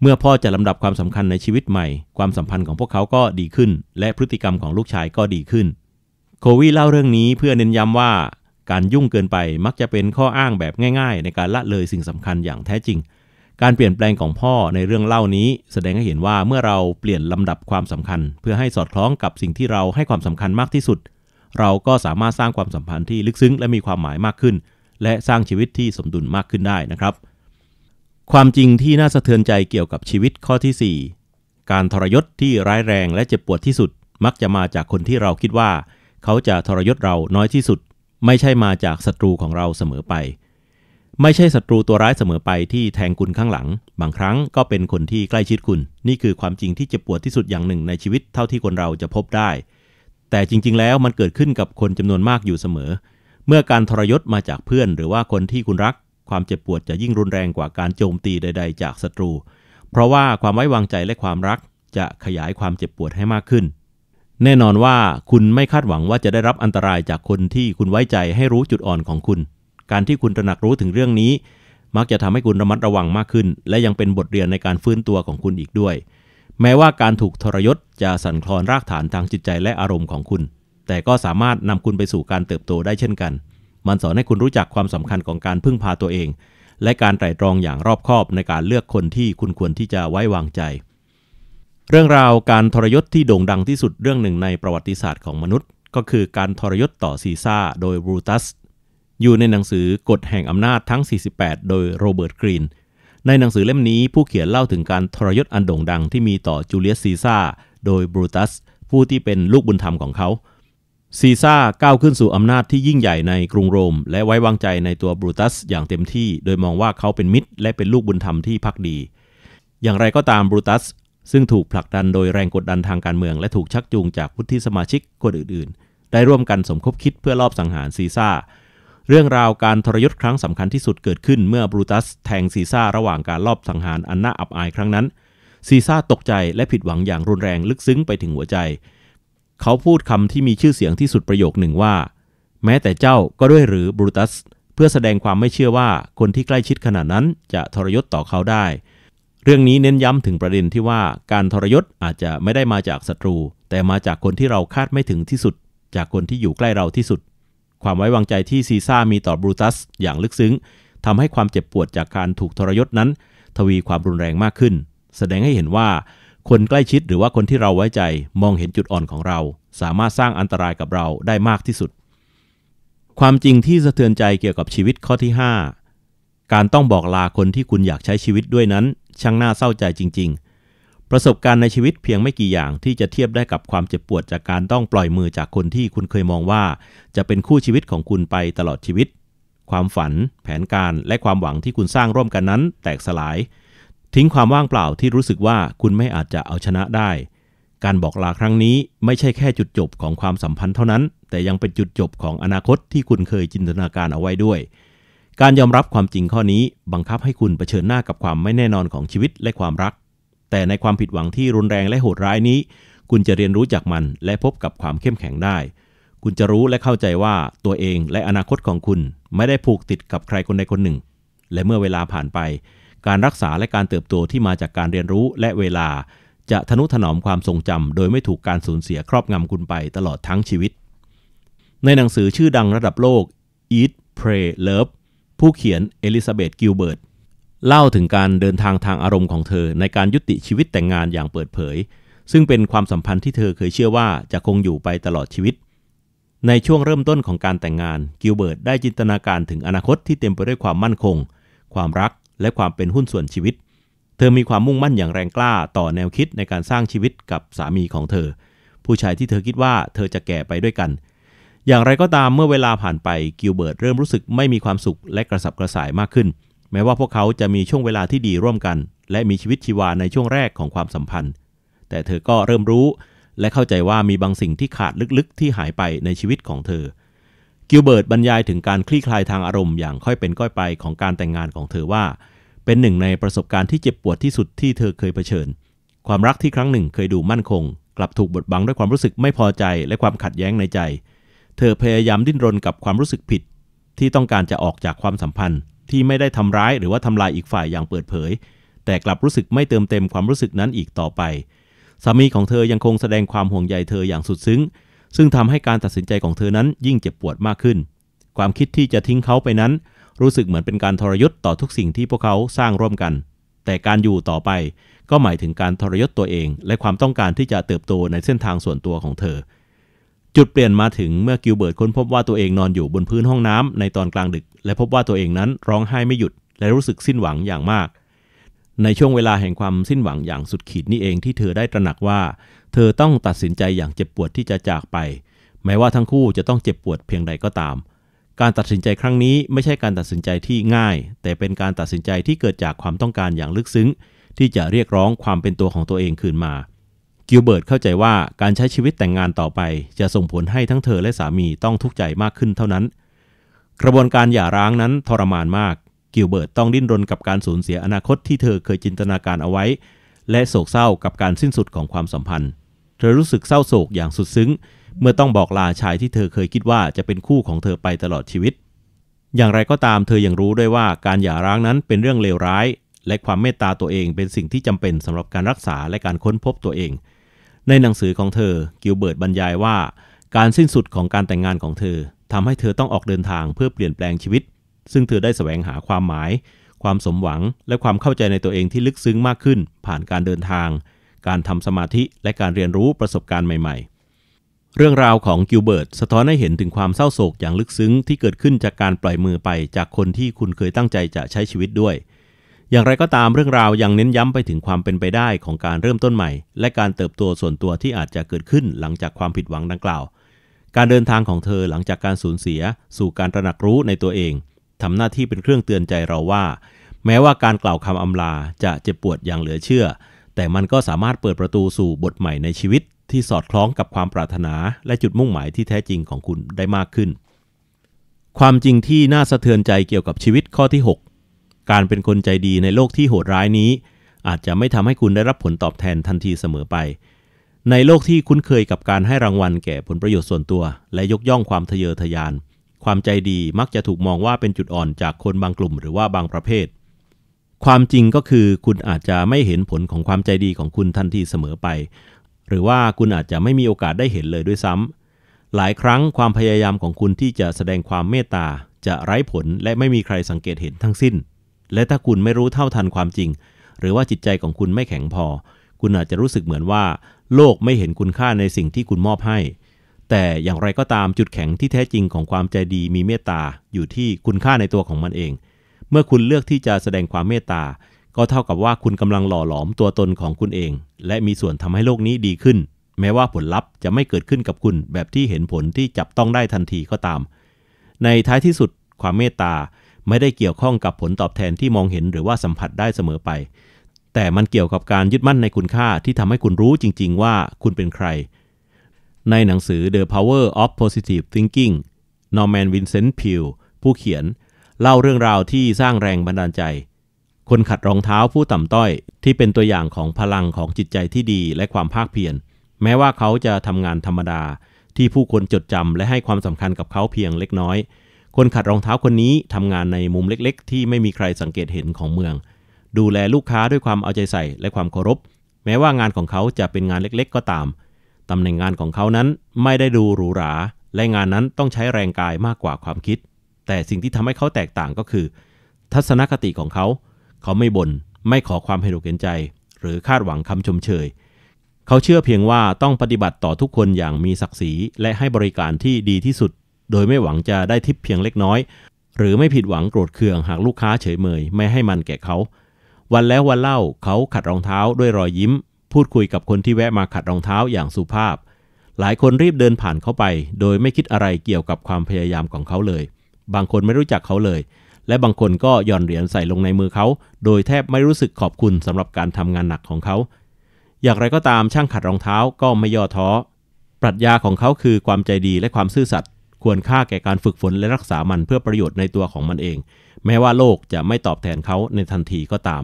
เมื่อพ่อจะลำดับความสำคัญในชีวิตใหม่ ความสัมพันธ์ของพวกเขาก็ดีขึ้น และพฤติกรรมของลูกชายก็ดีขึ้นโควีเล่าเรื่องนี้เพื่อเน้นย้ำว่าการยุ่งเกินไปมักจะเป็นข้ออ้างแบบง่ายๆ ในการละเลยสิ่งสำคัญอย่างแท้จริง การเปลี่ยนแปลงของพ่อในเรื่องเล่านี้ แสดงให้เห็นว่าเมื่อเราเปลี่ยนลำดับความสำคัญ เพื่อให้สอดคล้องกับสิ่งที่เราให้ความสำคัญมากที่สุด เราก็สามารถสร้างความสัมพันธ์ที่ลึกซึ้งและมีความหมายมากขึ้น และสร้างชีวิตที่สมดุลมากขึ้นได้นะครับความจริงที่น่าสะเทือนใจเกี่ยวกับชีวิตข้อที่ 4 การทรยศที่ร้ายแรงและเจ็บปวดที่สุดมักจะมาจากคนที่เราคิดว่าเขาจะทรยศเราน้อยที่สุด ไม่ใช่มาจากศัตรูของเราเสมอไป ไม่ใช่ศัตรูตัวร้ายเสมอไปที่แทงคุณข้างหลังบางครั้งก็เป็นคนที่ใกล้ชิดคุณ นี่คือความจริงที่เจ็บปวดที่สุดอย่างหนึ่งในชีวิตเท่าที่คนเราจะพบได้ แต่จริงๆแล้วมันเกิดขึ้นกับคนจำนวนมากอยู่เสมอ เมื่อการทรยศมาจากเพื่อนหรือว่าคนที่คุณรักความเจ็บปวดจะยิ่งรุนแรงกว่าการโจมตีใดๆจากศัตรู เพราะว่าความไว้วางใจและความรัก จะขยายความเจ็บปวดให้มากขึ้น แน่นอนว่าคุณไม่คาดหวังว่าจะได้รับอันตรายจากคนที่คุณไว้ใจให้รู้จุดอ่อนของคุณ การที่คุณตระหนักรู้ถึงเรื่องนี้ มักจะทำให้คุณระมัดระวังมากขึ้น และยังเป็นบทเรียนในการฟื้นตัวของคุณอีกด้วย แม้ว่าการถูกทรยศจะสั่นคลอนรากฐานทางจิตใจและอารมณ์ของคุณ แต่ก็สามารถนำคุณไปสู่การเติบโตได้เช่นกันมันสอนให้คุณรู้จักความสำคัญของการพึ่งพาตัวเอง และการไตร่ตรองอย่างรอบคอบในการเลือกคนที่คุณควรที่จะไว้วางใจ เรื่องราวการทรยศที่โด่งดังที่สุดเรื่องหนึ่งในประวัติศาสตร์ของมนุษย์ ก็คือการทรยศต่อซีซ่าโดยบรูตัสอยู่ในหนังสือกฎแห่งอำนาจทั้ง 48 โดยโรเบิร์ตกรีน ในหนังสือเล่มนี้ผู้เขียนเล่าถึงการทรยศอันโด่งดังที่มีต่อจูเลียสซีซ่าโดยบรูตัสผู้ที่เป็นลูกบุญธรรมของเขาซีซ่าก้าวขึ้นสู่อำนาจที่ยิ่งใหญ่ในกรุงโรม และไว้วางใจในตัวบรูตัสอย่างเต็มที่โดยมองว่าเขาเป็นมิตร และเป็นลูกบุญธรรมที่พักดี อย่างไรก็ตามบรูตัสซึ่งถูกผลักดันโดยแรงกดดันทางการเมืองและถูกชักจูงจากวุฒิสมาชิก คนอื่น ๆ ได้ร่วมกันสมคบคิดเพื่อลอบสังหารซีซ่าเรื่องราวการทรยศครั้งสำคัญที่สุดเกิดขึ้นเมื่อบรูตัสแทงซีซ่าระหว่างการลอบสังหารอันน่าอับอายครั้งนั้น ซีซ่าตกใจและผิดหวังอย่างรุนแรงลึกซึ้งไปถึงหัวใจเขาพูดคำที่มีชื่อเสียงที่สุดประโยคหนึ่งว่า แม้แต่เจ้าก็ด้วยหรือบรูตัสเพื่อแสดงความไม่เชื่อว่าคนที่ใกล้ชิดขนาดนั้นจะทรยศต่อเขาได้ เรื่องนี้เน้นย้ำถึงประเด็นที่ว่า การทรยศอาจจะไม่ได้มาจากศัตรู แต่มาจากคนที่เราคาดไม่ถึงที่สุด จากคนที่อยู่ใกล้เราที่สุด ความไว้วางใจที่ซีซ่ามีต่อบรูตัสอย่างลึกซึ้งทำให้ความเจ็บปวดจากการถูกทรยศนั้น ทวีความรุนแรงมากขึ้น แสดงให้เห็นว่าคนใกล้ชิดหรือว่าคนที่เราไว้ใจมองเห็นจุดอ่อนของเรา สามารถสร้างอันตรายกับเราได้มากที่สุด ความจริงที่สะเทือนใจเกี่ยวกับชีวิตข้อที่ 5 การต้องบอกลาคนที่คุณอยากใช้ชีวิตด้วยนั้น ช่างน่าเศร้าใจจริงๆ ประสบการณ์ในชีวิตเพียงไม่กี่อย่างที่จะเทียบได้กับความเจ็บปวดจากการต้องปล่อยมือจากคนที่คุณเคยมองว่า จะเป็นคู่ชีวิตของคุณไปตลอดชีวิต ความฝัน แผนการ และความหวังที่คุณสร้างร่วมกันนั้นแตกสลายทิ้งความว่างเปล่าที่รู้สึกว่าคุณไม่อาจจะเอาชนะได้ การบอกลาครั้งนี้ ไม่ใช่แค่จุดจบของความสัมพันธ์เท่านั้น แต่ยังเป็นจุดจบของอนาคตที่คุณเคยจินตนาการเอาไว้ด้วย การยอมรับความจริงข้อนี้บังคับให้คุณเผชิญหน้ากับความไม่แน่นอนของชีวิตและความรัก แต่ในความผิดหวังที่รุนแรงและโหดร้ายนี้ คุณจะเรียนรู้จากมันและพบกับความเข้มแข็งได้ คุณจะรู้และเข้าใจว่าตัวเองและอนาคตของคุณไม่ได้ผูกติดกับใครคนใดคนหนึ่ง และเมื่อเวลาผ่านไปการรักษาและการเติบโตที่มาจากการเรียนรู้และเวลา จะทนุถนอมความทรงจำโดยไม่ถูกการสูญเสียครอบงำคุณไปตลอดทั้งชีวิต ในหนังสือชื่อดังระดับโลก Eat Pray Love ผู้เขียนเอลิซาเบธกิลเบิร์ตเล่าถึงการเดินทางทางอารมณ์ของเธอในการยุติชีวิตแต่งงานอย่างเปิดเผย ซึ่งเป็นความสัมพันธ์ที่เธอเคยเชื่อว่าจะคงอยู่ไปตลอดชีวิต ในช่วงเริ่มต้นของการแต่งงานกิลเบิร์ตได้จินตนาการถึงอนาคตที่เต็มไปด้วยความมั่นคง ความรักและความเป็นหุ้นส่วนชีวิต เธอมีความมุ่งมั่นอย่างแรงกล้าต่อแนวคิดในการสร้างชีวิตกับสามีของเธอ ผู้ชายที่เธอคิดว่าเธอจะแก่ไปด้วยกัน อย่างไรก็ตามเมื่อเวลาผ่านไปกิลเบิร์ตเริ่มรู้สึกไม่มีความสุขและกระสับกระส่ายมากขึ้น แม้ว่าพวกเขาจะมีช่วงเวลาที่ดีร่วมกัน และมีชีวิตชีวาในช่วงแรกของความสัมพันธ์ แต่เธอก็เริ่มรู้และเข้าใจว่ามีบางสิ่งที่ขาดลึกๆที่หายไปในชีวิตของเธอกิลเบิร์ตบรรยายถึงการคลี่คลายทางอารมณ์อย่างค่อยเป็นค่อยไป ของการแต่งงานของเธอว่า เป็นหนึ่งในประสบการณ์ที่เจ็บปวดที่สุดที่เธอเคยเผชิญ ความรักที่ครั้งหนึ่งเคยดูมั่นคง กลับถูกบดบังด้วยความรู้สึกไม่พอใจ และความขัดแย้งในใจ เธอพยายามดิ้นรนกับความรู้สึกผิด ที่ต้องการจะออกจากความสัมพันธ์ที่ไม่ได้ทำร้ายหรือว่าทำลายอีกฝ่ายอย่างเปิดเผย แต่กลับรู้สึกไม่เติมเต็มความรู้สึกนั้นอีกต่อไปสามีของเธอยังคงแสดงความห่วงใยเธออย่างสุดซึ้งซึ่งทำให้การตัดสินใจของเธอนั้นยิ่งเจ็บปวดมากขึ้น ความคิดที่จะทิ้งเขาไปนั้น รู้สึกเหมือนเป็นการทรยศต่อทุกสิ่งที่พวกเขาสร้างร่วมกัน แต่การอยู่ต่อไปก็หมายถึงการทรยศตัวเอง และความต้องการที่จะเติบโตในเส้นทางส่วนตัวของเธอ จุดเปลี่ยนมาถึงเมื่อกิลเบิร์ตค้นพบว่าตัวเองนอนอยู่บนพื้นห้องน้ำในตอนกลางดึก และพบว่าตัวเองนั้นร้องไห้ไม่หยุดและรู้สึกสิ้นหวังอย่างมาก ในช่วงเวลาแห่งความสิ้นหวังอย่างสุดขีดนี่เองที่เธอได้ตระหนักว่าเธอต้องตัดสินใจอย่างเจ็บปวดที่จะจากไป แม้ว่าทั้งคู่จะต้องเจ็บปวดเพียงใดก็ตาม การตัดสินใจครั้งนี้ไม่ใช่การตัดสินใจที่ง่าย แต่เป็นการตัดสินใจที่เกิดจากความต้องการอย่างลึกซึ้ง ที่จะเรียกร้องความเป็นตัวของตัวเองคืนมา กิลเบิร์ตเข้าใจว่าการใช้ชีวิตแต่งงานต่อไป จะส่งผลให้ทั้งเธอและสามีต้องทุกข์ใจมากขึ้นเท่านั้น กระบวนการหย่าร้างนั้นทรมานมาก กิลเบิร์ตต้องดิ้นรนกับการสูญเสียอนาคตที่เธอเคยจินตนาการเอาไว้ และโศกเศร้ากับการสิ้นสุดของความสัมพันธ์ธอรู้สึกเศร้าโศกอย่างสุดซึ้ง เมื่อต้องบอกลาชายที่เธอเคยคิดว่าจะเป็นคู่ของเธอไปตลอดชีวิต อย่างไรก็ตามเธอยังรู้ด้วยว่าการหย่าร้างนั้นเป็นเรื่องเลวร้าย และความเมตตาตัวเองเป็นสิ่งที่จำเป็นสำหรับการรักษาและการค้นพบตัวเอง ในหนังสือของเธอกิลเบิร์ตบรรยายว่าการสิ้นสุดของการแต่งงานของเธอทำให้เธอต้องออกเดินทางเพื่อเปลี่ยนแปลงชีวิต ซึ่งเธอได้สแสวงหาความหมาย ความสมหวัง และความเข้าใจในตัวเองที่ลึกซึ้งมากขึ้นผ่านการเดินทางการทำสมาธิและการเรียนรู้ประสบการณ์ใหม่ ๆ เรื่องราวของกิลเบิร์ตสะท้อนให้เห็นถึงความเศร้าโศกอย่างลึกซึ้งที่เกิดขึ้นจากการปล่อยมือไปจากคนที่คุณเคยตั้งใจจะใช้ชีวิตด้วย อย่างไรก็ตามเรื่องราวยังเน้นย้ำไปถึงความเป็นไปได้ของการเริ่มต้นใหม่และการเติบโตส่วนตัวที่อาจจะเกิดขึ้นหลังจากความผิดหวังดังกล่าว การเดินทางของเธอหลังจากการสูญเสียสู่การตระหนักรู้ในตัวเองทำหน้าที่เป็นเครื่องเตือนใจเราว่า แม้ว่าการกล่าวคำอำลาจะเจ็บปวดอย่างเหลือเชื่อแต่มันก็สามารถเปิดประตูสู่บทใหม่ในชีวิต ที่สอดคล้องกับความปรารถนา และจุดมุ่งหมายที่แท้จริงของคุณได้มากขึ้น ความจริงที่น่าสะเทือนใจเกี่ยวกับชีวิตข้อที่ 6 การเป็นคนใจดีในโลกที่โหดร้ายนี้ อาจจะไม่ทำให้คุณได้รับผลตอบแทนทันทีเสมอไป ในโลกที่คุ้นเคยกับการให้รางวัลแก่ผลประโยชน์ส่วนตัว และยกย่องความทะเยอทะยาน ความใจดีมักจะถูกมองว่าเป็นจุดอ่อนจากคนบางกลุ่มหรือว่าบางประเภทความจริงก็คือคุณอาจจะไม่เห็นผลของความใจดีของคุณทันทีเสมอไป หรือว่าคุณอาจจะไม่มีโอกาสได้เห็นเลยด้วยซ้ำ หลายครั้งความพยายามของคุณที่จะแสดงความเมตตา จะไร้ผลและไม่มีใครสังเกตเห็นทั้งสิ้น และถ้าคุณไม่รู้เท่าทันความจริง หรือว่าจิตใจของคุณไม่แข็งพอ คุณอาจจะรู้สึกเหมือนว่า โลกไม่เห็นคุณค่าในสิ่งที่คุณมอบให้ แต่อย่างไรก็ตามจุดแข็งที่แท้จริงของความใจดีมีเมตตาอยู่ที่คุณค่าในตัวของมันเองมื่อคุณเลือกที่จะแสดงความเมตตา ก็เท่ากับว่าคุณกำลังหล่อหลอมตัวตนของคุณเอง และมีส่วนทำให้โลกนี้ดีขึ้น แม้ว่าผลลัพธ์จะไม่เกิดขึ้นกับคุณแบบที่เห็นผลที่จับต้องได้ทันทีก็ตาม ในท้ายที่สุดความเมตตาไม่ได้เกี่ยวข้องกับผลตอบแทนที่มองเห็นหรือว่าสัมผัสได้เสมอไป แต่มันเกี่ยวกับการยึดมั่นในคุณค่าที่ทำให้คุณรู้จริง ๆ ว่า คุณเป็นใคร ในหนังสือ The Power of Positive Thinking Norman Vincent Peale ผู้เขียนเล่าเรื่องราวที่สร้างแรงบันดาลใจ คนขัดรองเท้าผู้ต่ำต้อย ที่เป็นตัวอย่างของพลังของจิตใจที่ดีและความภาคเพียรแม้ว่าเขาจะทำงานธรรมดา ที่ผู้คนจดจำและให้ความสำคัญกับเขาเพียงเล็กน้อย คนขัดรองเท้าคนนี้ทำงานในมุมเล็กๆ ที่ไม่มีใครสังเกตเห็นของเมือง ดูแลลูกค้าด้วยความเอาใจใส่และความเคารพ แม้ว่างานของเขาจะเป็นงานเล็กๆ ก็ตามตำแหน่งงานของเขานั้นไม่ได้ดูหรูหราและงานนั้นต้องใช้แรงกายมากกว่าความคิดแต่สิ่งที่ทำให้เขาแตกต่างก็คือ ทัศนคติของเขา เขาไม่บน่นไม่ขอความเห็นอกเห็นใจ หรือคาดหวังคำชมเชย เขาเชื่อเพียงว่าต้องปฏิบัติต่อทุกคนอย่างมีศักดิ์ศรีและให้บริการที่ดีที่สุด โดยไม่หวังจะได้ทิปเพียงเล็กน้อย หรือไม่ผิดหวังโกรธเคืองหากลูกค้าเฉยเมยไม่ให้มันแก่เขา วันแล้ววันเล่าเขาขัดรองเท้าด้วยรอยยิ้ม พูดคุยกับคนที่แวะมาขัดรองเท้าอย่างสุภาพ หลายคนรีบเดินผ่านเข้าไป โดยไม่คิดอะไรเกี่ยวกับความพยายามของเขาเลยบางคนไม่รู้จักเขาเลย และบางคนก็หย่อนเหรียญใส่ลงในมือเขา โดยแทบไม่รู้สึกขอบคุณสำหรับการทำงานหนักของเขา อย่างไรก็ตามช่างขัดรองเท้าก็ไม่ย่อท้อ ปรัชญาของเขาคือความใจดีและความซื่อสัตย์ ควรค่าแก่การฝึกฝนและรักษามันเพื่อประโยชน์ในตัวของมันเอง แม้ว่าโลกจะไม่ตอบแทนเขาในทันทีก็ตาม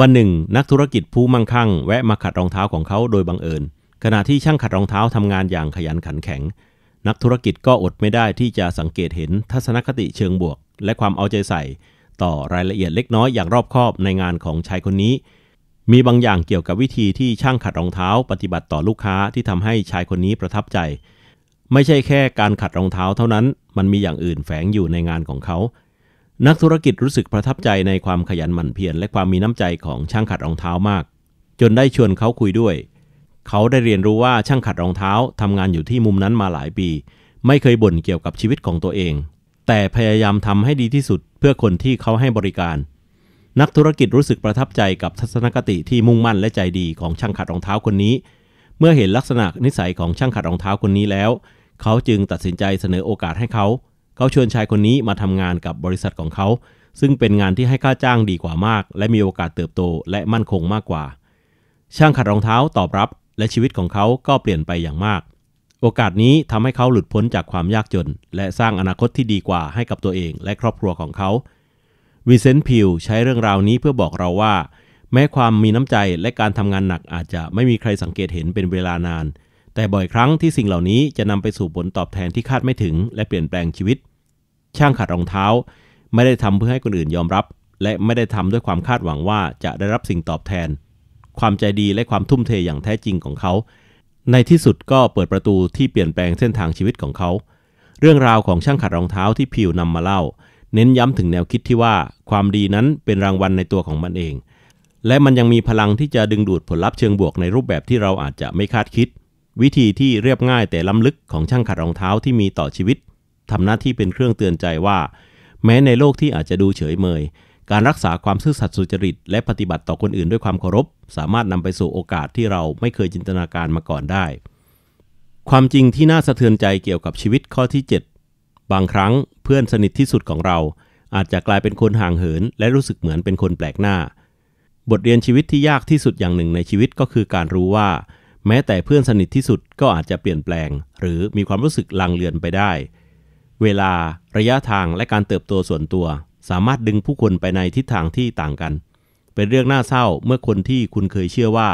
วันหนึ่ง นักธุรกิจผู้มั่งคั่งแวะมาขัดรองเท้าของเขาโดยบังเอิญขณะที่ช่างขัดรองเท้าทำงานอย่างขยันขันแข็งนักธุรกิจก็อดไม่ได้ที่จะสังเกตเห็นทัศนคติเชิงบวก และความเอาใจใส่ ต่อรายละเอียดเล็กน้อยอย่างรอบคอบในงานของชายคนนี้ มีบางอย่างเกี่ยวกับวิธีที่ช่างขัดรองเท้า ปฏิบัติต่อลูกค้าที่ทำให้ชายคนนี้ประทับใจ ไม่ใช่แค่การขัดรองเท้าเท่านั้น มันมีอย่างอื่นแฝงอยู่ในงานของเขา นักธุรกิจรู้สึกประทับใจในความขยันหมั่นเพียรและความมีน้ำใจของช่างขัดรองเท้ามาก จนได้ชวนเขาคุยด้วยเขาได้เรียนรู้ว่าช่างขัดรองเท้าทำงานอยู่ที่มุมนั้นมาหลายปี ไม่เคยบ่นเกี่ยวกับชีวิตของตัวเอง แต่พยายามทำให้ดีที่สุดเพื่อคนที่เขาให้บริการ นักธุรกิจรู้สึกประทับใจกับทัศนคติที่มุ่งมั่นและใจดีของช่างขัดรองเท้าคนนี้ เมื่อเห็นลักษณะนิสัยของช่างขัดรองเท้าคนนี้แล้ว เขาจึงตัดสินใจเสนอโอกาสให้เขาเขาชวนชายคนนี้มาทำงานกับบริษัทของเขา ซึ่งเป็นงานที่ให้ค่าจ้างดีกว่ามาก และมีโอกาสเติบโตและมั่นคงมากกว่า ช่างขัดรองเท้าตอบรับและชีวิตของเขาก็เปลี่ยนไปอย่างมาก โอกาสนี้ทำให้เขาหลุดพ้นจากความยากจน และสร้างอนาคตที่ดีกว่าให้กับตัวเองและครอบครัวของเขาวิเซนต์พิวใช้เรื่องราวนี้เพื่อบอกเราว่า แม้ความมีน้ำใจและการทำงานหนักอาจจะไม่มีใครสังเกตเห็นเป็นเวลานาน แต่บ่อยครั้งที่สิ่งเหล่านี้จะนำไปสู่ผลตอบแทนที่คาดไม่ถึงและเปลี่ยนแปลงชีวิต ช่างขัดรองเท้า ไม่ได้ทำเพื่อให้คนอื่นยอมรับ และไม่ได้ทำด้วยความคาดหวังว่าจะได้รับสิ่งตอบแทนความใจดีและความทุ่มเทอย่างแท้จริงของเขา ในที่สุดก็เปิดประตูที่เปลี่ยนแปลงเส้นทางชีวิตของเขา เรื่องราวของช่างขัดรองเท้าที่พิวนำมาเล่า เน้นย้ำถึงแนวคิดที่ว่าความดีนั้นเป็นรางวัลในตัวของมันเอง และมันยังมีพลังที่จะดึงดูดผลลัพธ์เชิงบวกในรูปแบบที่เราอาจจะไม่คาดคิด วิธีที่เรียบง่ายแต่ล้ำลึกของช่างขัดรองเท้าที่มีต่อชีวิตทำหน้าที่เป็นเครื่องเตือนใจว่า แม้ในโลกที่อาจจะดูเฉยเมยการรักษาความซื่อสัตย์สุจริตและปฏิบัติต่อคนอื่นด้วยความเคารพ สามารถนำไปสู่โอกาสที่เราไม่เคยจินตนาการมาก่อนได้ ความจริงที่น่าสะเทือนใจเกี่ยวกับชีวิตข้อที่ 7 บางครั้งเพื่อนสนิทที่สุดของเรา อาจจะกลายเป็นคนห่างเหิน และรู้สึกเหมือนเป็นคนแปลกหน้า บทเรียนชีวิตที่ยากที่สุดอย่างหนึ่งในชีวิตก็คือการรู้ว่า แม้แต่เพื่อนสนิทที่สุดก็อาจจะเปลี่ยนแปลง หรือมีความรู้สึกลังเลือนไปได้ เวลาระยะทางและการเติบโตส่วนตัวสามารถดึงผู้คนไปในทิศทางที่ต่างกัน เป็นเรื่องน่าเศร้าเมื่อคนที่คุณเคยเชื่อว่า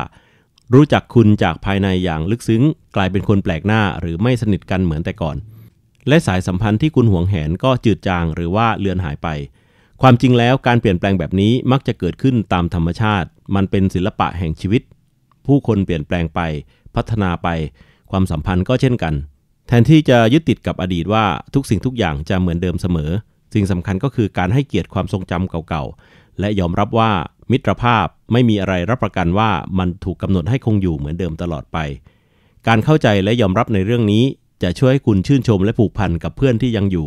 รู้จักคุณจากภายในอย่างลึกซึ้ง กลายเป็นคนแปลกหน้าหรือไม่สนิทกันเหมือนแต่ก่อน และสายสัมพันธ์ที่คุณหวงแหนก็จืดจางหรือว่าเลือนหายไป ความจริงแล้วการเปลี่ยนแปลงแบบนี้มักจะเกิดขึ้นตามธรรมชาติ มันเป็นศิลปะแห่งชีวิต ผู้คนเปลี่ยนแปลงไป พัฒนาไป ความสัมพันธ์ก็เช่นกัน แทนที่จะยึดติดกับอดีตว่าทุกสิ่งทุกอย่างจะเหมือนเดิมเสมอสิ่งสำคัญก็คือการให้เกียรติความทรงจำเก่าๆ และยอมรับว่ามิตรภาพไม่มีอะไรรับประกันว่ามันถูกกำหนดให้คงอยู่เหมือนเดิมตลอดไป การเข้าใจและยอมรับในเรื่องนี้จะช่วยให้คุณชื่นชมและผูกพันกับเพื่อนที่ยังอยู่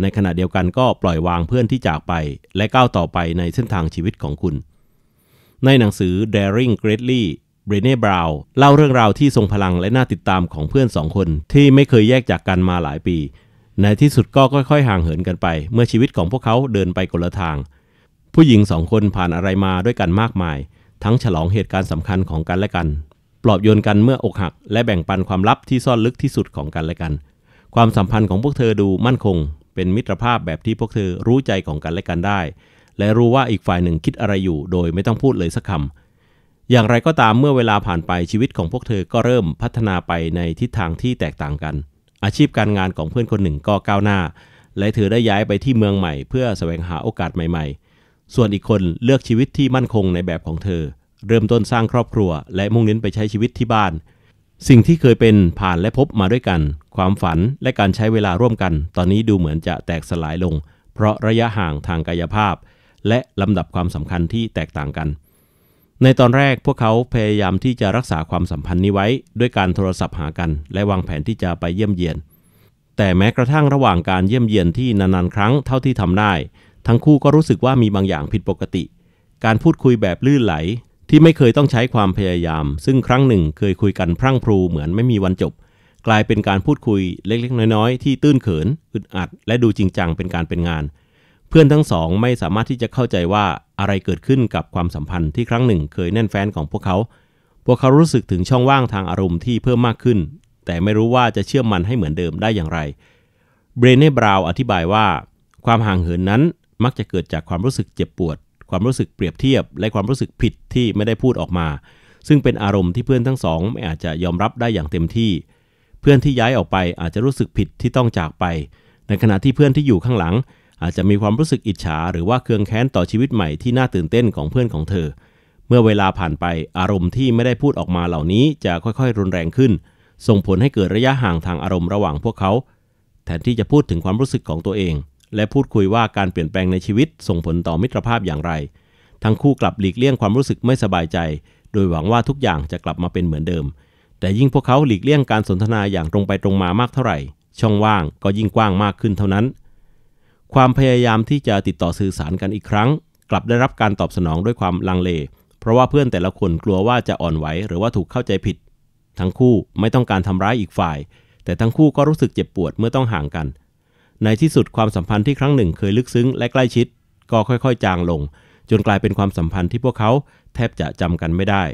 ในขณะเดียวกันก็ปล่อยวางเพื่อนที่จากไป และก้าวต่อไปในเส้นทางชีวิตของคุณ ในหนังสือ Daring Greatly เบรเน่บราวน์เล่าเรื่องราวที่ทรงพลังและน่าติดตามของเพื่อนสองคน ที่ไม่เคยแยกจากกันมาหลายปีในที่สุดก็ค่อยๆห่างเหินกันไปเมื่อชีวิตของพวกเขาเดินไปคนละทาง ผู้หญิงสองคนผ่านอะไรมาด้วยกันมากมาย ทั้งฉลองเหตุการณ์สำคัญของกันและกัน ปลอบโยนกันเมื่ออกหักและแบ่งปันความลับที่ซ่อนลึกที่สุดของกันและกัน ความสัมพันธ์ของพวกเธอดูมั่นคง เป็นมิตรภาพแบบที่พวกเธอรู้ใจของกันและกันได้ และรู้ว่าอีกฝ่ายหนึ่งคิดอะไรอยู่ โดยไม่ต้องพูดเลยสักคำอย่างไรก็ตามเมื่อเวลาผ่านไปชีวิตของพวกเธอก็เริ่มพัฒนาไปในทิศทางที่แตกต่างกันอาชีพการงานของเพื่อนคนหนึ่งก็ก้าวหน้า และเธอได้ย้ายไปที่เมืองใหม่เพื่อแสวงหาโอกาสใหม่ ๆ ส่วนอีกคนเลือกชีวิตที่มั่นคงในแบบของเธอ เริ่มต้นสร้างครอบครัวและมุ่งเน้นไปใช้ชีวิตที่บ้าน สิ่งที่เคยเป็นผ่านและพบมาด้วยกัน ความฝันและการใช้เวลาร่วมกัน ตอนนี้ดูเหมือนจะแตกสลายลง เพราะระยะห่างทางกายภาพ และลำดับความสำคัญที่แตกต่างกันในตอนแรกพวกเขาพยายามที่จะรักษาความสัมพันธ์นี้ไว้ ด้วยการโทรศัพท์หากัน และวางแผนที่จะไปเยี่ยมเยียน แต่แม้กระทั่งระหว่างการเยี่ยมเยียนที่นานๆครั้งเท่าที่ทำได้ ทั้งคู่ก็รู้สึกว่ามีบางอย่างผิดปกติ การพูดคุยแบบลื่นไหล ที่ไม่เคยต้องใช้ความพยายาม ซึ่งครั้งหนึ่งเคยคุยกันพรั่งพรูเหมือนไม่มีวันจบ กลายเป็นการพูดคุยเล็กๆ น้อยๆ ที่ตื้นเขินอึดอัด และดูจริงจังเป็นการเป็นงานเพื่อนทั้งสองไม่สามารถที่จะเข้าใจว่าอะไรเกิดขึ้นกับความสัมพันธ์ที่ครั้งหนึ่งเคยแน่นแฟ้นของพวกเขา พวกเขารู้สึกถึงช่องว่างทางอารมณ์ที่เพิ่มมากขึ้น แต่ไม่รู้ว่าจะเชื่อมมันให้เหมือนเดิมได้อย่างไร เบรเน่บราวอธิบายว่าความห่างเหินนั้นมักจะเกิดจากความรู้สึกเจ็บปวด ความรู้สึกเปรียบเทียบ และความรู้สึกผิดที่ไม่ได้พูดออกมา ซึ่งเป็นอารมณ์ที่เพื่อนทั้งสองไม่อาจจะยอมรับได้อย่างเต็มที่ เพื่อนที่ย้ายออกไปอาจจะรู้สึกผิดที่ต้องจากไป ในขณะที่เพื่อนที่อยู่ข้างหลังอาจจะมีความรู้สึกอิจฉาหรือว่าเคืองแค้นต่อชีวิตใหม่ที่น่าตื่นเต้นของเพื่อนของเธอ เมื่อเวลาผ่านไปอารมณ์ที่ไม่ได้พูดออกมาเหล่านี้จะค่อยๆรุนแรงขึ้น ส่งผลให้เกิดระยะห่างทางอารมณ์ระหว่างพวกเขา แทนที่จะพูดถึงความรู้สึกของตัวเอง และพูดคุยว่าการเปลี่ยนแปลงในชีวิต ส่งผลต่อมิตรภาพอย่างไร ทั้งคู่กลับหลีกเลี่ยงความรู้สึกไม่สบายใจ โดยหวังว่าทุกอย่างจะกลับมาเป็นเหมือนเดิม แต่ยิ่งพวกเขาหลีกเลี่ยงการสนทนาอย่างตรงไปตรงมามากเท่าไหร่ ช่องว่างก็ยิ่งกว้างมากขึ้นเท่านั้นความพยายามที่จะติดต่อสื่อสารกันอีกครั้ง กลับได้รับการตอบสนองด้วยความลังเล เพราะว่าเพื่อนแต่ละคนกลัวว่าจะอ่อนไหวหรือว่าถูกเข้าใจผิด ทั้งคู่ไม่ต้องการทำร้ายอีกฝ่าย แต่ทั้งคู่ก็รู้สึกเจ็บปวดเมื่อต้องห่างกัน ในที่สุด ความสัมพันธ์ที่ครั้งหนึ่งเคยลึกซึ้ง และใกล้ชิด ก็ค่อยๆ จางลง จนกลายเป็นความสัมพันธ์ที่พวกเขาแทบจะจำกันไม่ได้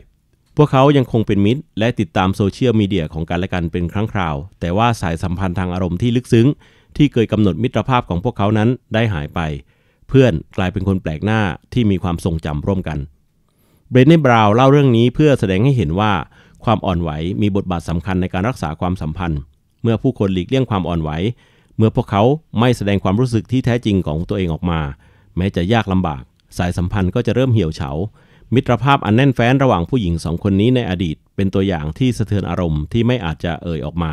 พวกเขายังคงเป็นมิตร และติดตามโซเชียลมีเดียของกันและกันเป็นครั้งคราว แต่ว่าสายสัมพันธ์ทางอารมณ์ที่ลึกซึ้งที่เคยกำหนดมิตรภาพของพวกเขานั้นได้หายไป เพื่อนกลายเป็นคนแปลกหน้าที่มีความทรงจำร่วมกันเบรนน่บราวเล่าเรื่องนี้เพื่อแสดงให้เห็นว่า ความอ่อนไหวมีบทบาทสำคัญในการรักษาความสัมพันธ์ เมื่อผู้คนหลีกเลี่ยงความอ่อนไหว เมื่อพวกเขาไม่แสดงความรู้สึกที่แท้จริงของตัวเองออกมา แม้จะยากลำบาก สายสัมพันธ์ก็จะเริ่มเหี่ยวเฉามิตรภาพอันแน่นแฟ้นระหว่างผู้หญิงสองคนนี้ในอดีต เป็นตัวอย่างที่สะเทือนอารมณ์ที่ไม่อาจจะเอ่ยออกมา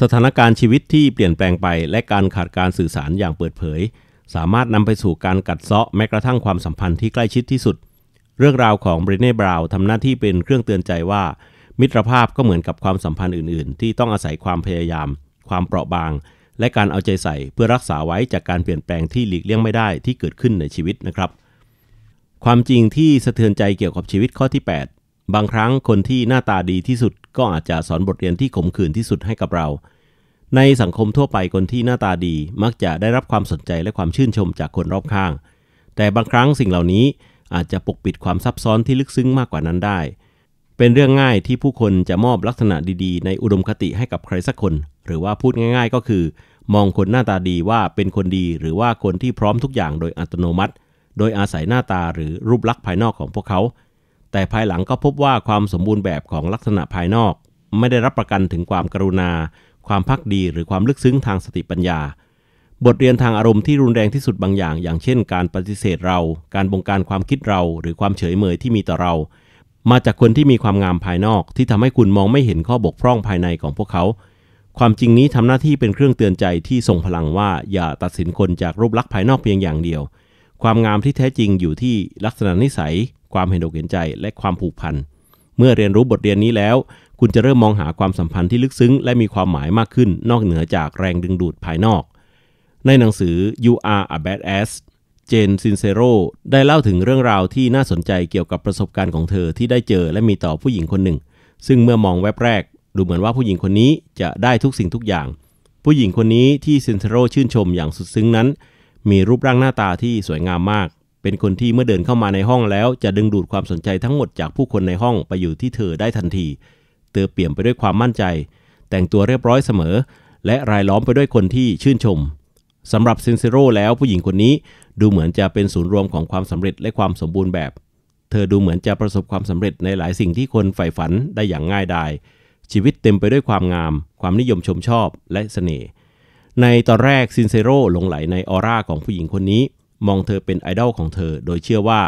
สถานการณ์ชีวิตที่เปลี่ยนแปลงไป และการขาดการสื่อสารอย่างเปิดเผย สามารถนำไปสู่การกัดเซาะ แม้กระทั่งความสัมพันธ์ที่ใกล้ชิดที่สุด เรื่องราวของเบรเน่บราวทำหน้าที่เป็นเครื่องเตือนใจว่า มิตรภาพก็เหมือนกับความสัมพันธ์อื่นๆ ที่ต้องอาศัยความพยายาม ความเปราะบาง และการเอาใจใส่เพื่อรักษาไว้จากการเปลี่ยนแปลงที่หลีกเลี่ยงไม่ได้ที่เกิดขึ้นในชีวิตนะครับ ความจริงที่สะเทือนใจเกี่ยวกับชีวิตข้อที่ 8 บางครั้งคนที่หน้าตาดีที่สุดก็อาจจะสอนบทเรียนที่ขมขื่นที่สุดให้กับเรา ในสังคมทั่วไปคนที่หน้าตาดีมักจะได้รับความสนใจและความชื่นชมจากคนรอบข้าง แต่บางครั้งสิ่งเหล่านี้อาจจะปกปิดความซับซ้อนที่ลึกซึ้งมากกว่านั้นได้ เป็นเรื่องง่ายที่ผู้คนจะมอบลักษณะดีๆในอุดมคติให้กับใครสักคน หรือว่าพูดง่ายๆก็คือ มองคนหน้าตาดีว่าเป็นคนดีหรือว่าคนที่พร้อมทุกอย่างโดยอัตโนมัติ โดยอาศัยหน้าตาหรือรูปลักษณ์ภายนอกของพวกเขาแต่ภายหลังก็พบว่าความสมบูรณ์แบบของลักษณะภายนอก ไม่ได้รับประกันถึงความกรุณา ความพักดีหรือความลึกซึ้งทางสติปัญญา บทเรียนทางอารมณ์ที่รุนแรงที่สุดบางอย่างอย่าง เช่น การปฏิเสธเรา การบงการความคิดเรา หรือความเฉยเมยที่มีต่อเรา มาจากคนที่มีความงามภายนอกที่ทำให้คุณมองไม่เห็นข้อบกพร่องภายในของพวกเขา ความจริงนี้ทำหน้าที่เป็นเครื่องเตือนใจที่ส่งพลังว่าอย่าตัดสินคนจากรูปลักษณ์ภายนอกเพียงอย่างเดียว ความงามที่แท้จริงอยู่ที่ลักษณะนิสัยความเห็นอกเห็นใจและความผูกพัน เมื่อเรียนรู้บทเรียนนี้แล้ว คุณจะเริ่มมองหาความสัมพันธ์ที่ลึกซึ้ง และมีความหมายมากขึ้นนอกเหนือจากแรงดึงดูดภายนอก ในหนังสือ You Are a Badass เจนซินเซโรได้เล่าถึงเรื่องราวที่น่าสนใจเกี่ยวกับประสบการณ์ของเธอที่ได้เจอและมีต่อผู้หญิงคนหนึ่ง ซึ่งเมื่อมองแวบแรก ดูเหมือนว่าผู้หญิงคนนี้จะได้ทุกสิ่งทุกอย่าง ผู้หญิงคนนี้ที่ซินเซโรชื่นชมอย่างสุดซึ้งนั้น มีรูปร่างหน้าตาที่สวยงามมากเป็นคนที่เมื่อเดินเข้ามาในห้องแล้วจะดึงดูดความสนใจทั้งหมดจากผู้คนในห้องไปอยู่ที่เธอได้ทันทีเธอเปลี่ยนไปด้วยความมั่นใจ แต่งตัวเรียบร้อยเสมอ และรายล้อมไปด้วยคนที่ชื่นชมสำหรับเซนเซโรแล้วผู้หญิงคนนี้ดูเหมือนจะเป็นศูนย์รวมของความสำเร็จและความสมบูรณ์แบบ เธอดูเหมือนจะประสบความสำเร็จในหลายสิ่งที่คนใฝ่ฝันได้อย่างง่ายดาย ชีวิตเต็มไปด้วยความงาม ความนิยมชมชอบและเสน่ห์ ในตอนแรกซินเซโรหลงไหลในออร่าของผู้หญิงคนนี้มองเธอเป็นไอดอลของเธอ โดยเชื่อว่า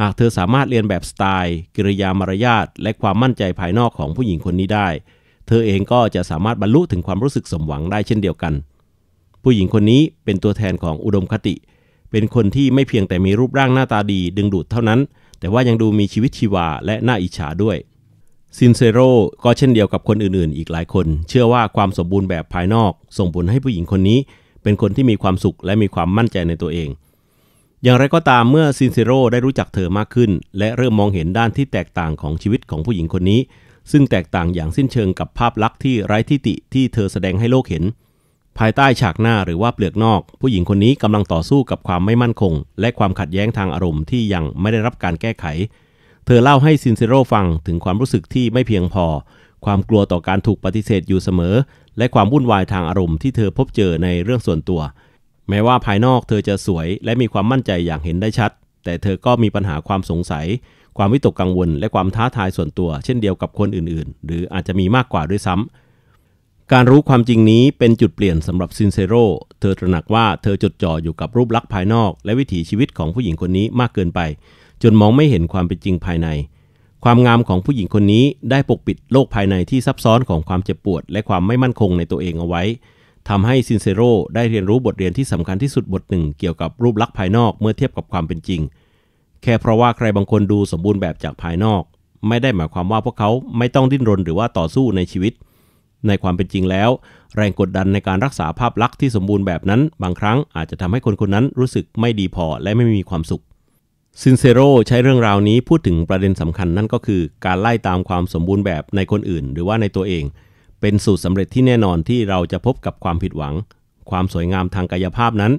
หากเธอสามารถเรียนแบบสไตล์ กิริยามารยาทและความมั่นใจภายนอกของผู้หญิงคนนี้ได้ เธอเองก็จะสามารถบรรลุถึงความรู้สึกสมหวังได้เช่นเดียวกัน ผู้หญิงคนนี้เป็นตัวแทนของอุดมคติ เป็นคนที่ไม่เพียงแต่มีรูปร่างหน้าตาดีดึงดูดเท่านั้น แต่ว่ายังดูมีชีวิตชีวาและน่าอิจฉาด้วย ซินเซโรก็เช่นเดียวกับคนอื่นๆอีกหลายคน เชื่อว่าความสมบูรณ์แบบภายนอกส่งผลให้ผู้หญิงคนนี้ เป็นคนที่มีความสุขและมีความมั่นใจในตัวเองอย่างไรก็ตามเมื่อซินเซโรได้รู้จักเธอมากขึ้น และเริ่มมองเห็นด้านที่แตกต่างของชีวิตของผู้หญิงคนนี้ ซึ่งแตกต่างอย่างสิ้นเชิงกับภาพลักษณ์ที่ไร้ทิฏฐิที่เธอแสดงให้โลกเห็น ภายใต้ฉากหน้าหรือว่าเปลือกนอก ผู้หญิงคนนี้กำลังต่อสู้กับความไม่มั่นคง และความขัดแย้งทางอารมณ์ที่ยังไม่ได้รับการแก้ไข เธอเล่าให้ซินเซโรฟังถึงความรู้สึกที่ไม่เพียงพอ ความกลัวต่อการถูกปฏิเสธอยู่เสมอ และความวุ่นวายทางอารมณ์ที่เธอพบเจอในเรื่องส่วนตัวแม้ว่าภายนอกเธอจะสวยและมีความมั่นใจอย่างเห็นได้ชัด แต่เธอก็มีปัญหาความสงสัย ความวิตกกังวล และความท้าทายส่วนตัวเช่นเดียวกับคนอื่นๆ หรืออาจจะมีมากกว่าด้วยซ้ำ การรู้ความจริงนี้เป็นจุดเปลี่ยนสำหรับซินเซโร เธอตระหนักว่าเธอจดจ่ออยู่กับรูปลักษณ์ภายนอกและวิถีชีวิตของผู้หญิงคนนี้มากเกินไป จนมองไม่เห็นความเป็นจริงภายใน ความงามของผู้หญิงคนนี้ได้ปกปิดโลกภายในที่ซับซ้อนของความเจ็บปวดและความไม่มั่นคงในตัวเองเอาไว้ทำให้ซินเซโรได้เรียนรู้บทเรียนที่สำคัญที่สุดบทหนึ่ง เกี่ยวกับรูปลักษณ์ภายนอกเมื่อเทียบกับความเป็นจริง แค่เพราะว่าใครบางคนดูสมบูรณ์แบบจากภายนอก ไม่ได้หมายความว่าพวกเขาไม่ต้องดิ้นรนหรือว่าต่อสู้ในชีวิต ในความเป็นจริงแล้ว แรงกดดันในการรักษาภาพลักษณ์ที่สมบูรณ์แบบนั้นบางครั้ง อาจจะทำให้คนคนนั้นรู้สึกไม่ดีพอและไม่มีความสุขซินเซโรใช้เรื่องราวนี้พูดถึงประเด็นสำคัญนั่นก็คือการไล่ตามความสมบูรณ์แบบในคนอื่น หรือว่าในตัวเองเป็นสูตรสำเร็จที่แน่นอนที่เราจะพบกับความผิดหวัง ความสวยงามทางกายภาพนั้น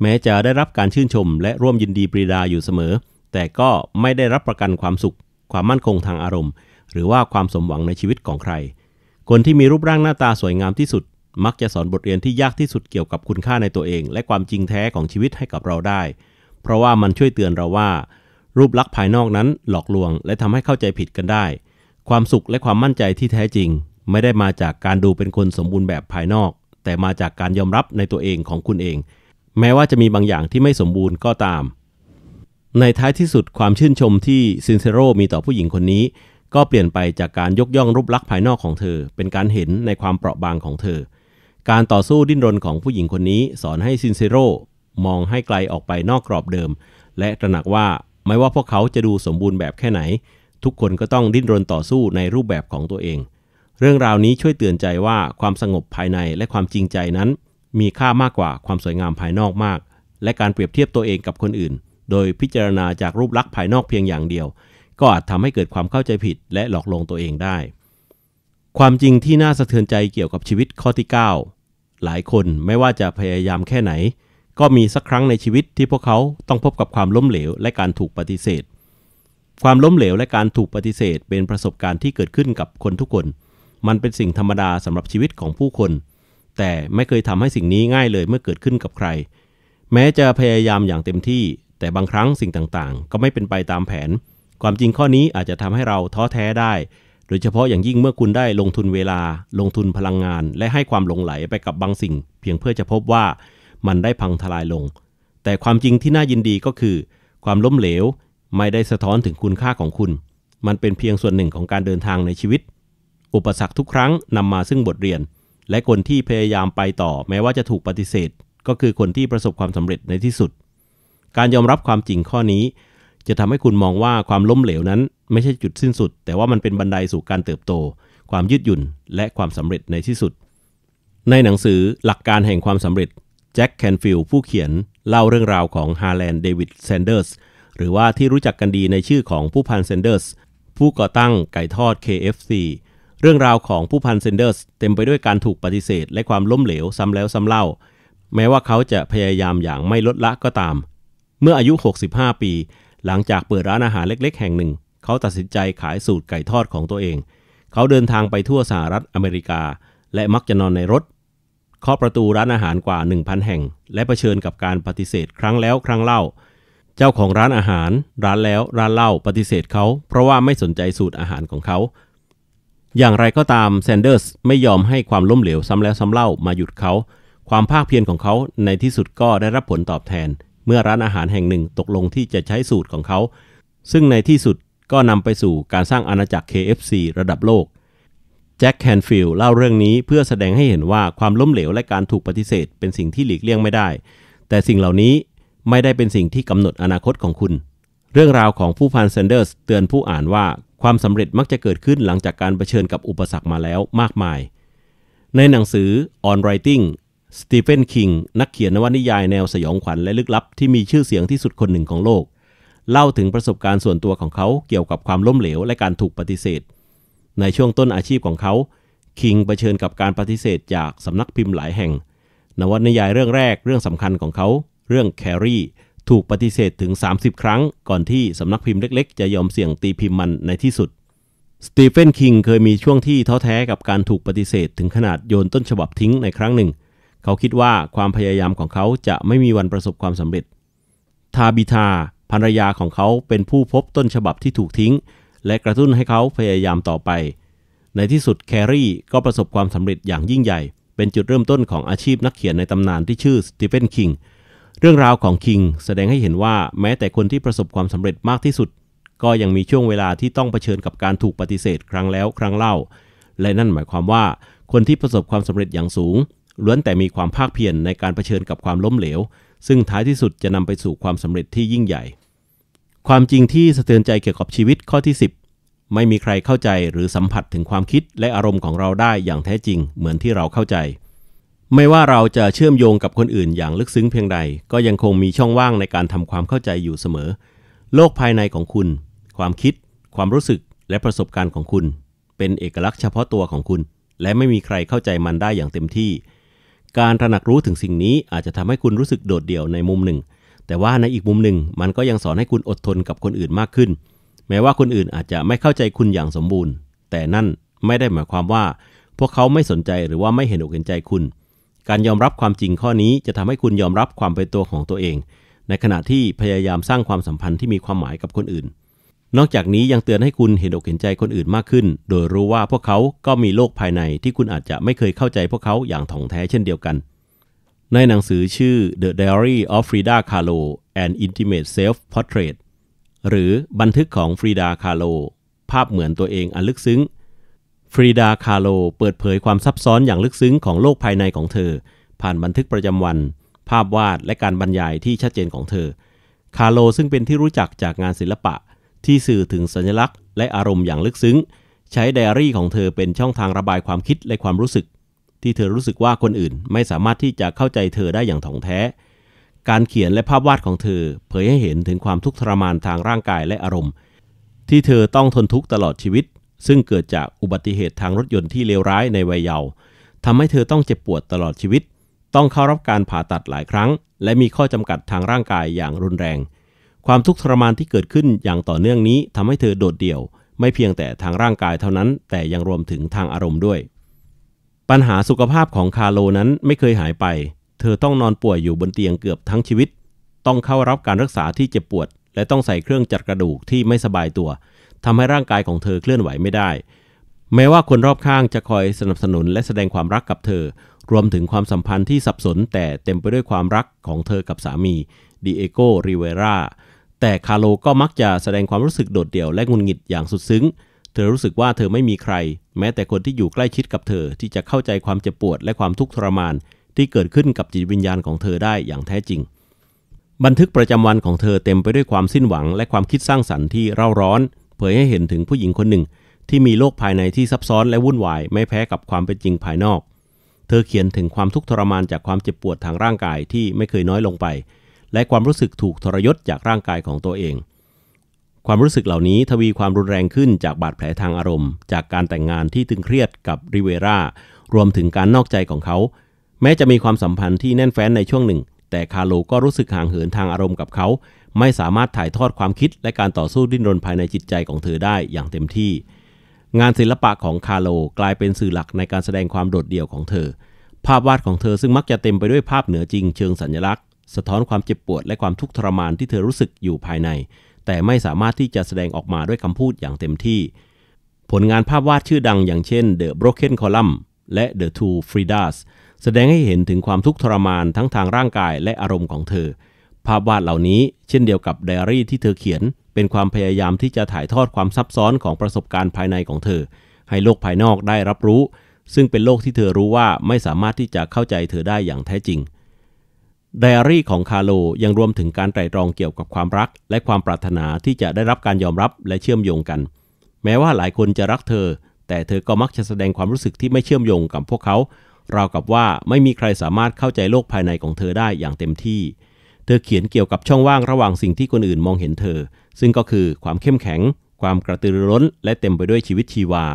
แม้จะได้รับการชื่นชมและร่วมยินดีปรีดาอยู่เสมอ แต่ก็ไม่ได้รับประกันความสุข ความมั่นคงทางอารมณ์ หรือว่าความสมหวังในชีวิตของใคร คนที่มีรูปร่างหน้าตาสวยงามที่สุด มักจะสอนบทเรียนที่ยากที่สุดเกี่ยวกับคุณค่าในตัวเอง และความจริงแท้ของชีวิตให้กับเราได้ เพราะว่ามันช่วยเตือนเราว่า รูปลักษณ์ภายนอกนั้นหลอกลวง และทำให้เข้าใจผิดกันได้ ความสุขและความมั่นใจที่แท้จริงไม่ได้มาจากการดูเป็นคนสมบูรณ์แบบภายนอก แต่มาจากการยอมรับในตัวเองของคุณเอง แม้ว่าจะมีบางอย่างที่ไม่สมบูรณ์ก็ตาม ในท้ายที่สุดความชื่นชมที่ซินเซโร มีต่อผู้หญิงคนนี้ ก็เปลี่ยนไปจากการยกย่องรูปลักษณ์ภายนอกของเธอ เป็นการเห็นในความเปราะบางของเธอ การต่อสู้ดิ้นรนของผู้หญิงคนนี้ สอนให้ซินเซโรมองให้ไกลออกไปนอกกรอบเดิม และตระหนักว่าไม่ว่าพวกเขาจะดูสมบูรณ์แบบแค่ไหน ทุกคนก็ต้องดิ้นรนต่อสู้ในรูปแบบของตัวเองเรื่องราวนี้ช่วยเตือนใจว่าความสงบภายในและความจริงใจนั้นมีค่ามากกว่าความสวยงามภายนอกมาก และการเปรียบเทียบตัวเองกับคนอื่น โดยพิจารณาจากรูปลักษณ์ภายนอกเพียงอย่างเดียว ก็อาจทำให้เกิดความเข้าใจผิดและหลอกลวงตัวเองได้ ความจริงที่น่าสะเทือนใจเกี่ยวกับชีวิตข้อที่9หลายคนไม่ว่าจะพยายามแค่ไหน ก็มีสักครั้งในชีวิตที่พวกเขาต้องพบกับความล้มเหลว และการถูกปฏิเสธ ความล้มเหลวและการถูกปฏิเสธเป็นประสบการณ์ที่เกิดขึ้นกับคนทุกคนมันเป็นสิ่งธรรมดา สำหรับชีวิตของผู้คน แต่ไม่เคยทำให้สิ่งนี้ง่ายเลยเมื่อเกิดขึ้นกับใคร แม้จะพยายามอย่างเต็มที่ แต่บางครั้งสิ่งต่างๆ ก็ไม่เป็นไปตามแผน ความจริงข้อนี้อาจจะทำให้เราท้อแท้ได้ โดยเฉพาะอย่างยิ่งเมื่อคุณได้ลงทุนเวลา ลงทุนพลังงาน และให้ความหลงไหลไปกับบางสิ่ง เพียงเพื่อจะพบว่ามันได้พังทลายลง แต่ความจริงที่น่ายินดีก็คือ ความล้มเหลว ไม่ได้สะท้อนถึงคุณค่าของคุณ มันเป็นเพียงส่วนหนึ่งของการเดินทางในชีวิตอุปสรรคทุกครั้งนำมาซึ่งบทเรียน และคนที่พยายามไปต่อแม้ว่าจะถูกปฏิเสธ ก็คือคนที่ประสบความสำเร็จในที่สุด การยอมรับความจริงข้อนี้ จะทำให้คุณมองว่าความล้มเหลวนั้น ไม่ใช่จุดสิ้นสุด แต่ว่ามันเป็นบันไดสู่การเติบโต ความยืดหยุ่น และความสำเร็จในที่สุด ในหนังสือหลักการแห่งความสำเร็จแจ็คแคนฟิลผู้เขียนเล่าเรื่องราวของฮาแลนด์เดวิดแซนเดอร์สหรือว่าที่รู้จักกันดีในชื่อของผู้พันแซนเดอร์สผู้ก่อตั้งไก่ทอด KFC เรื่องราวของผู้พันเซนเดอร์สเต็มไปด้วยการถูกปฏิเสธและความล้มเหลวซ้ำแล้วซ้ำเล่า แม้ว่าเขาจะพยายามอย่างไม่ลดละก็ตาม เมื่ออายุ 65 ปี หลังจากเปิดร้านอาหารเล็กๆ แห่งหนึ่ง เขาตัดสินใจขายสูตรไก่ทอดของตัวเอง เขาเดินทางไปทั่วสหรัฐอเมริกา และมักจะนอนในรถเคาะประตูร้านอาหารกว่า 1,000 แห่ง และะเผชิญกับการปฏิเสธครั้งแล้วครั้งเล่า เจ้าของร้านอาหาร ร้านแล้ว ร้านเล่า ปฏิเสธเขา เพราะว่าไม่สนใจสูตรอาหารของเขาอย่างไรก็ตามแซนเดอร์สไม่ยอมให้ความล้มเหลว ซ้ำแล้ว ซ้ำเล่ามาหยุดเขา ความภาคเพียรของเขาในที่สุดก็ได้รับผลตอบแทน เมื่อร้านอาหารแห่งหนึ่งตกลงที่จะใช้สูตรของเขา ซึ่งในที่สุดก็นำไปสู่การสร้างอาณาจักร KFC ระดับโลกแจ็คแคนฟิลเล่าเรื่องนี้เพื่อแสดงให้เห็นว่าความล้มเหลวและการถูกปฏิเสธ เป็นสิ่งที่หลีกเลี่ยงไม่ได้ แต่สิ่งเหล่านี้ไม่ได้เป็นสิ่งที่กำหนดอนาคตของคุณ เรื่องราวของผู้พันเซนเดอร์สเตือนผู้อ่านว่าความสำเร็จมักจะเกิดขึ้นหลังจากการรเผชิญกับอุปสรรคมาแล้วมากมาย ในหนังสือ On Writing สตีเฟน คิง นักเขียนนวนิยายแนวสยองขวัญและลึกลับที่มีชื่อเสียงที่สุดคนหนึ่งของโลก เล่าถึงประสบการณ์ส่วนตัวของเขาเกี่ยวกับความล้มเหลวและการถูกปฏิเสธ ในช่วงต้นอาชีพของเขา คิงเผชิญกับการปฏิเสธจากสำนักพิมพ์หลายแห่ง นวนิยายเรื่องแรก เรื่องสำคัญของเขา เรื่องแครีถูกปฏิเสธถึง 30 ครั้ง ก่อนที่สำนักพิมพ์เล็กๆ จะยอมเสี่ยงตีพิมพ์มันในที่สุด สตีเฟนคิง เคยมีช่วงที่ท้อแท้กับการถูกปฏิเสธ ถึงขนาดโยนต้นฉบับทิ้งในครั้งหนึ่ง เขาคิดว่าความพยายามของเขาจะไม่มีวันประสบความสำเร็จ ทาบิทา ภรรยาของเขาเป็นผู้พบต้นฉบับที่ถูกทิ้ง และกระตุ้นให้เขาพยายามต่อไป ในที่สุดแครีก็ประสบความสำเร็จอย่างยิ่งใหญ่เป็นจุดเริ่มต้นของอาชีพนักเขียนในตำนานที่ชื่อสตีเฟนคิงเรื่องราวของคิงแสดงให้เห็นว่าแม้แต่คนที่ประสบความสำเร็จมากที่สุดก็ยังมีช่วงเวลาที่ต้องเผชิญกับการถูกปฏิเสธครั้งแล้วครั้งเล่า และนั่นหมายความว่าคนที่ประสบความสำเร็จอย่างสูงล้วนแต่มีความภาคเพียรในการเผชิญกับความล้มเหลว ซึ่งท้ายที่สุดจะนำไปสู่ความสำเร็จที่ยิ่งใหญ่ ความจริงที่สะเทือนใจเกี่ยวกับชีวิตข้อที่ 10 ไม่มีใครเข้าใจหรือสัมผัสถึงความคิดและอารมณ์ของเราได้อย่างแท้จริงเหมือนที่เราเข้าใจไม่ว่าเราจะเชื่อมโยงกับคนอื่นอย่างลึกซึ้งเพียงใด ก็ยังคงมีช่องว่างในการทำความเข้าใจอยู่เสมอ โลกภายในของคุณ ความคิด ความรู้สึก และประสบการณ์ของคุณ เป็นเอกลักษณ์เฉพาะตัวของคุณ และไม่มีใครเข้าใจมันได้อย่างเต็มที่ การตระหนักรู้ถึงสิ่งนี้อาจจะทำให้คุณรู้สึกโดดเดี่ยวในมุมหนึ่ง แต่ว่าในอีกมุมหนึ่งมันก็ยังสอนให้คุณอดทนกับคนอื่นมากขึ้น แม้ว่าคนอื่นอาจจะไม่เข้าใจคุณอย่างสมบูรณ์ แต่นั่นไม่ได้หมายความว่า พวกเขาไม่สนใจหรือว่าไม่เห็นอกเห็นใจคุณเการยอมรับความจริงข้อนี้จะทำให้คุณยอมรับความเป็นตัวของตัวเอง ในขณะที่พยายามสร้างความสัมพันธ์ที่มีความหมายกับคนอื่น นอกจากนี้ยังเตือนให้คุณเห็นอกเห็นใจคนอื่นมากขึ้น โดยรู้ว่าพวกเขาก็มีโลกภายในที่คุณอาจจะไม่เคยเข้าใจพวกเขาอย่างถ่องแท้เช่นเดียวกัน ในหนังสือชื่อ The Diary of Frida Kahlo An d Intimate Self Portrait หรือบันทึกของฟรีดาคาโลภาพเหมือนตัวเองอันลึกซึ้งฟรีดา คาโล เปิดเผยความซับซ้อนอย่างลึกซึ้งของโลกภายในของเธอ ผ่านบันทึกประจำวัน ภาพวาดและการบรรยายที่ชัดเจนของเธอคาโลซึ่งเป็นที่รู้จักจากงานศิลปะที่สื่อถึงสัญลักษณ์และอารมณ์อย่างลึกซึ้ง ใช้ไดอารี่ของเธอเป็นช่องทางระบายความคิดและความรู้สึก ที่เธอรู้สึกว่าคนอื่นไม่สามารถที่จะเข้าใจเธอได้อย่างถ่องแท้ การเขียนและภาพวาดของเธอ เผยให้เห็นถึงความทุกข์ทรมานทางร่างกายและอารมณ์ที่เธอต้องทนทุกข์ตลอดชีวิตซึ่งเกิดจากอุบัติเหตุทางรถยนต์ที่เลวร้ายในวัยเยาว์ทำให้เธอต้องเจ็บปวดตลอดชีวิต ต้องเข้ารับการผ่าตัดหลายครั้ง และมีข้อจำกัดทางร่างกายอย่างรุนแรง ความทุกข์ทรมานที่เกิดขึ้นอย่างต่อเนื่องนี้ทำให้เธอโดดเดี่ยว ไม่เพียงแต่ทางร่างกายเท่านั้น แต่ยังรวมถึงทางอารมณ์ด้วย ปัญหาสุขภาพของคาโลนั้นไม่เคยหายไป เธอต้องนอนป่วยอยู่บนเตียงเกือบทั้งชีวิต ต้องเข้ารับการรักษาที่เจ็บปวด และต้องใส่เครื่องจัดกระดูกที่ไม่สบายตัวทำให้ร่างกายของเธอเคลื่อนไหวไม่ได้ แม้ว่าคนรอบข้างจะคอยสนับสนุนและแสดงความรักกับเธอ รวมถึงความสัมพันธ์ที่สับสน แต่เต็มไปด้วยความรักของเธอกับสามีดิเอโกริเวราแต่คาโลก็มักจะแสดงความรู้สึกโดดเดี่ยวและงุนงิดอย่างสุดซึ้ง เธอรู้สึกว่าเธอไม่มีใคร แม้แต่คนที่อยู่ใกล้ชิดกับเธอที่จะเข้าใจความเจ็บปวดและความทุกข์ทรมาน ที่เกิดขึ้นกับจิตวิญญาณของเธอได้อย่างแท้จริง บันทึกประจำวันของเธอเต็มไปด้วยความสิ้นหวัง และความคิดสร้างสรรค์ที่เร่าร้อนเผยให้เห็นถึงผู้หญิงคนหนึ่งที่มีโลกภายในที่ซับซ้อนและวุ่นวายไม่แพ้กับความเป็นจริงภายนอก เธอเขียนถึงความทุกข์ทรมานจากความเจ็บปวดทางร่างกายที่ไม่เคยน้อยลงไป และความรู้สึกถูกทรยศจากร่างกายของตัวเอง ความรู้สึกเหล่านี้ทวีความรุนแรงขึ้นจากบาดแผลทางอารมณ์จากการแต่งงานที่ตึงเครียดกับริเวรารวมถึงการนอกใจของเขา แม้จะมีความสัมพันธ์ที่แน่นแฟ้นในช่วงหนึ่งแต่คาโลก็รู้สึกห่างเหินทางอารมณ์กับเขา ไม่สามารถถ่ายทอดความคิดและการต่อสู้ดิ้นรนภายในจิตใจของเธอได้อย่างเต็มที่ งานศิลปะของคาโลกลายเป็นสื่อหลักในการแสดงความโดดเดี่ยวของเธอ ภาพวาดของเธอซึ่งมักจะเต็มไปด้วยภาพเหนือจริงเชิงสัญลักษณ์สะท้อนความเจ็บปวดและความทุกข์ทรมานที่เธอรู้สึกอยู่ภายใน แต่ไม่สามารถที่จะแสดงออกมาด้วยคำพูดอย่างเต็มที่ ผลงานภาพวาดชื่อดังอย่างเช่น The Broken Column และ The Two Fridas แสดงให้เห็นถึงความทุกข์ทรมานทั้งทางร่างกายและอารมณ์ของเธอ ภาพวาดเหล่านี้เช่นเดียวกับไดอารี่ที่เธอเขียน เป็นความพยายามที่จะถ่ายทอดความซับซ้อนของประสบการณ์ภายในของเธอให้โลกภายนอกได้รับรู้ ซึ่งเป็นโลกที่เธอรู้ว่าไม่สามารถที่จะเข้าใจเธอได้อย่างแท้จริงไดอารี่ของคาโลยังรวมถึงการไตร่ตรองเกี่ยวกับความรักและความปรารถนาที่จะได้รับการยอมรับและเชื่อมโยงกัน แม้ว่าหลายคนจะรักเธอ แต่เธอก็มักจะแสดงความรู้สึกที่ไม่เชื่อมโยงกับพวกเขาราวกับว่าไม่มีใครสามารถเข้าใจโลกภายในของเธอได้อย่างเต็มที่ เธอเขียนเกี่ยวกับช่องว่างระหว่างสิ่งที่คนอื่นมองเห็นเธอ ซึ่งก็คือความเข้มแข็ง ความกระตือรือร้น และเต็มไปด้วยชีวิตชีวา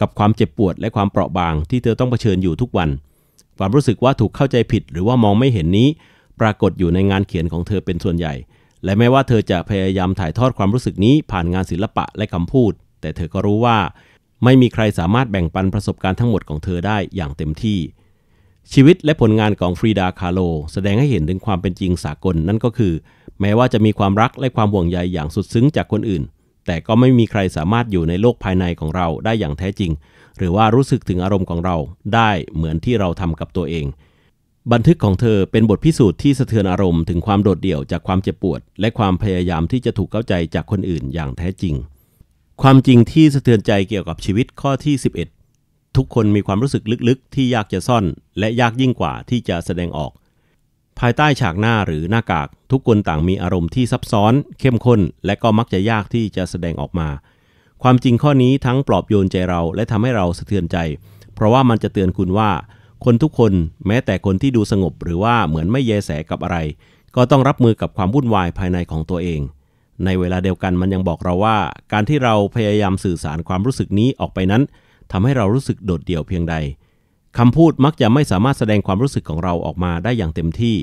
กับความเจ็บปวดและความเปราะบางที่เธอต้องเผชิญอยู่ทุกวัน ความรู้สึกว่าถูกเข้าใจผิดหรือว่ามองไม่เห็นนี้ ปรากฏอยู่ในงานเขียนของเธอเป็นส่วนใหญ่ และแม้ว่าเธอจะพยายามถ่ายทอดความรู้สึกนี้ผ่านงานศิลปะและคำพูด แต่เธอก็รู้ว่าไม่มีใครสามารถแบ่งปันประสบการณ์ทั้งหมดของเธอได้อย่างเต็มที่ ชีวิตและผลงานของฟรีดาคาโลแสดงให้เห็น ถึงความเป็นจริงสากลนั่นก็คือ แม้ว่าจะมีความรักและความห่วงใยอย่างสุดซึ้งจากคนอื่น แต่ก็ไม่มีใครสามารถอยู่ในโลกภายในของเราได้อย่างแท้จริง หรือว่ารู้สึกถึงอารมณ์ของเราได้เหมือนที่เราทำกับตัวเอง บันทึกของเธอ เป็นบทพิสูจน์ที่สะเทือนอารมณ์ถึงความโดดเดี่ยวจากความเจ็บปวด และความพยายามที่จะถูกเข้าใจจากคนอื่น อย่างแท้จริงความจริงที่สะเทือนใจเกี่ยวกับชีวิตข้อที่ 11 ทุกคนมีความรู้สึกลึกๆ ที่ยากจะซ่อนและยากยิ่งกว่าที่จะแสดงออก ภายใต้ฉากหน้าหรือหน้ากาก ทุกคนต่างมีอารมณ์ที่ซับซ้อน เข้มข้นและก็มักจะยากที่จะแสดงออกมา ความจริงข้อนี้ทั้งปลอบโยนใจเราและทำให้เราสะเทือนใจ เพราะว่ามันจะเตือนคุณว่าคนทุกคนแม้แต่คนที่ดูสงบหรือว่าเหมือนไม่แยแสกับอะไร ก็ต้องรับมือกับความวุ่นวายภายในของตัวเองในเวลาเดียวกันมันยังบอกเราว่า การที่เราพยายามสื่อสารความรู้สึกนี้ออกไปนั้น ทำให้เรารู้สึกโดดเดี่ยวเพียงใด คำพูดมักจะไม่สามารถแสดงความรู้สึกของเราออกมาได้อย่างเต็มที่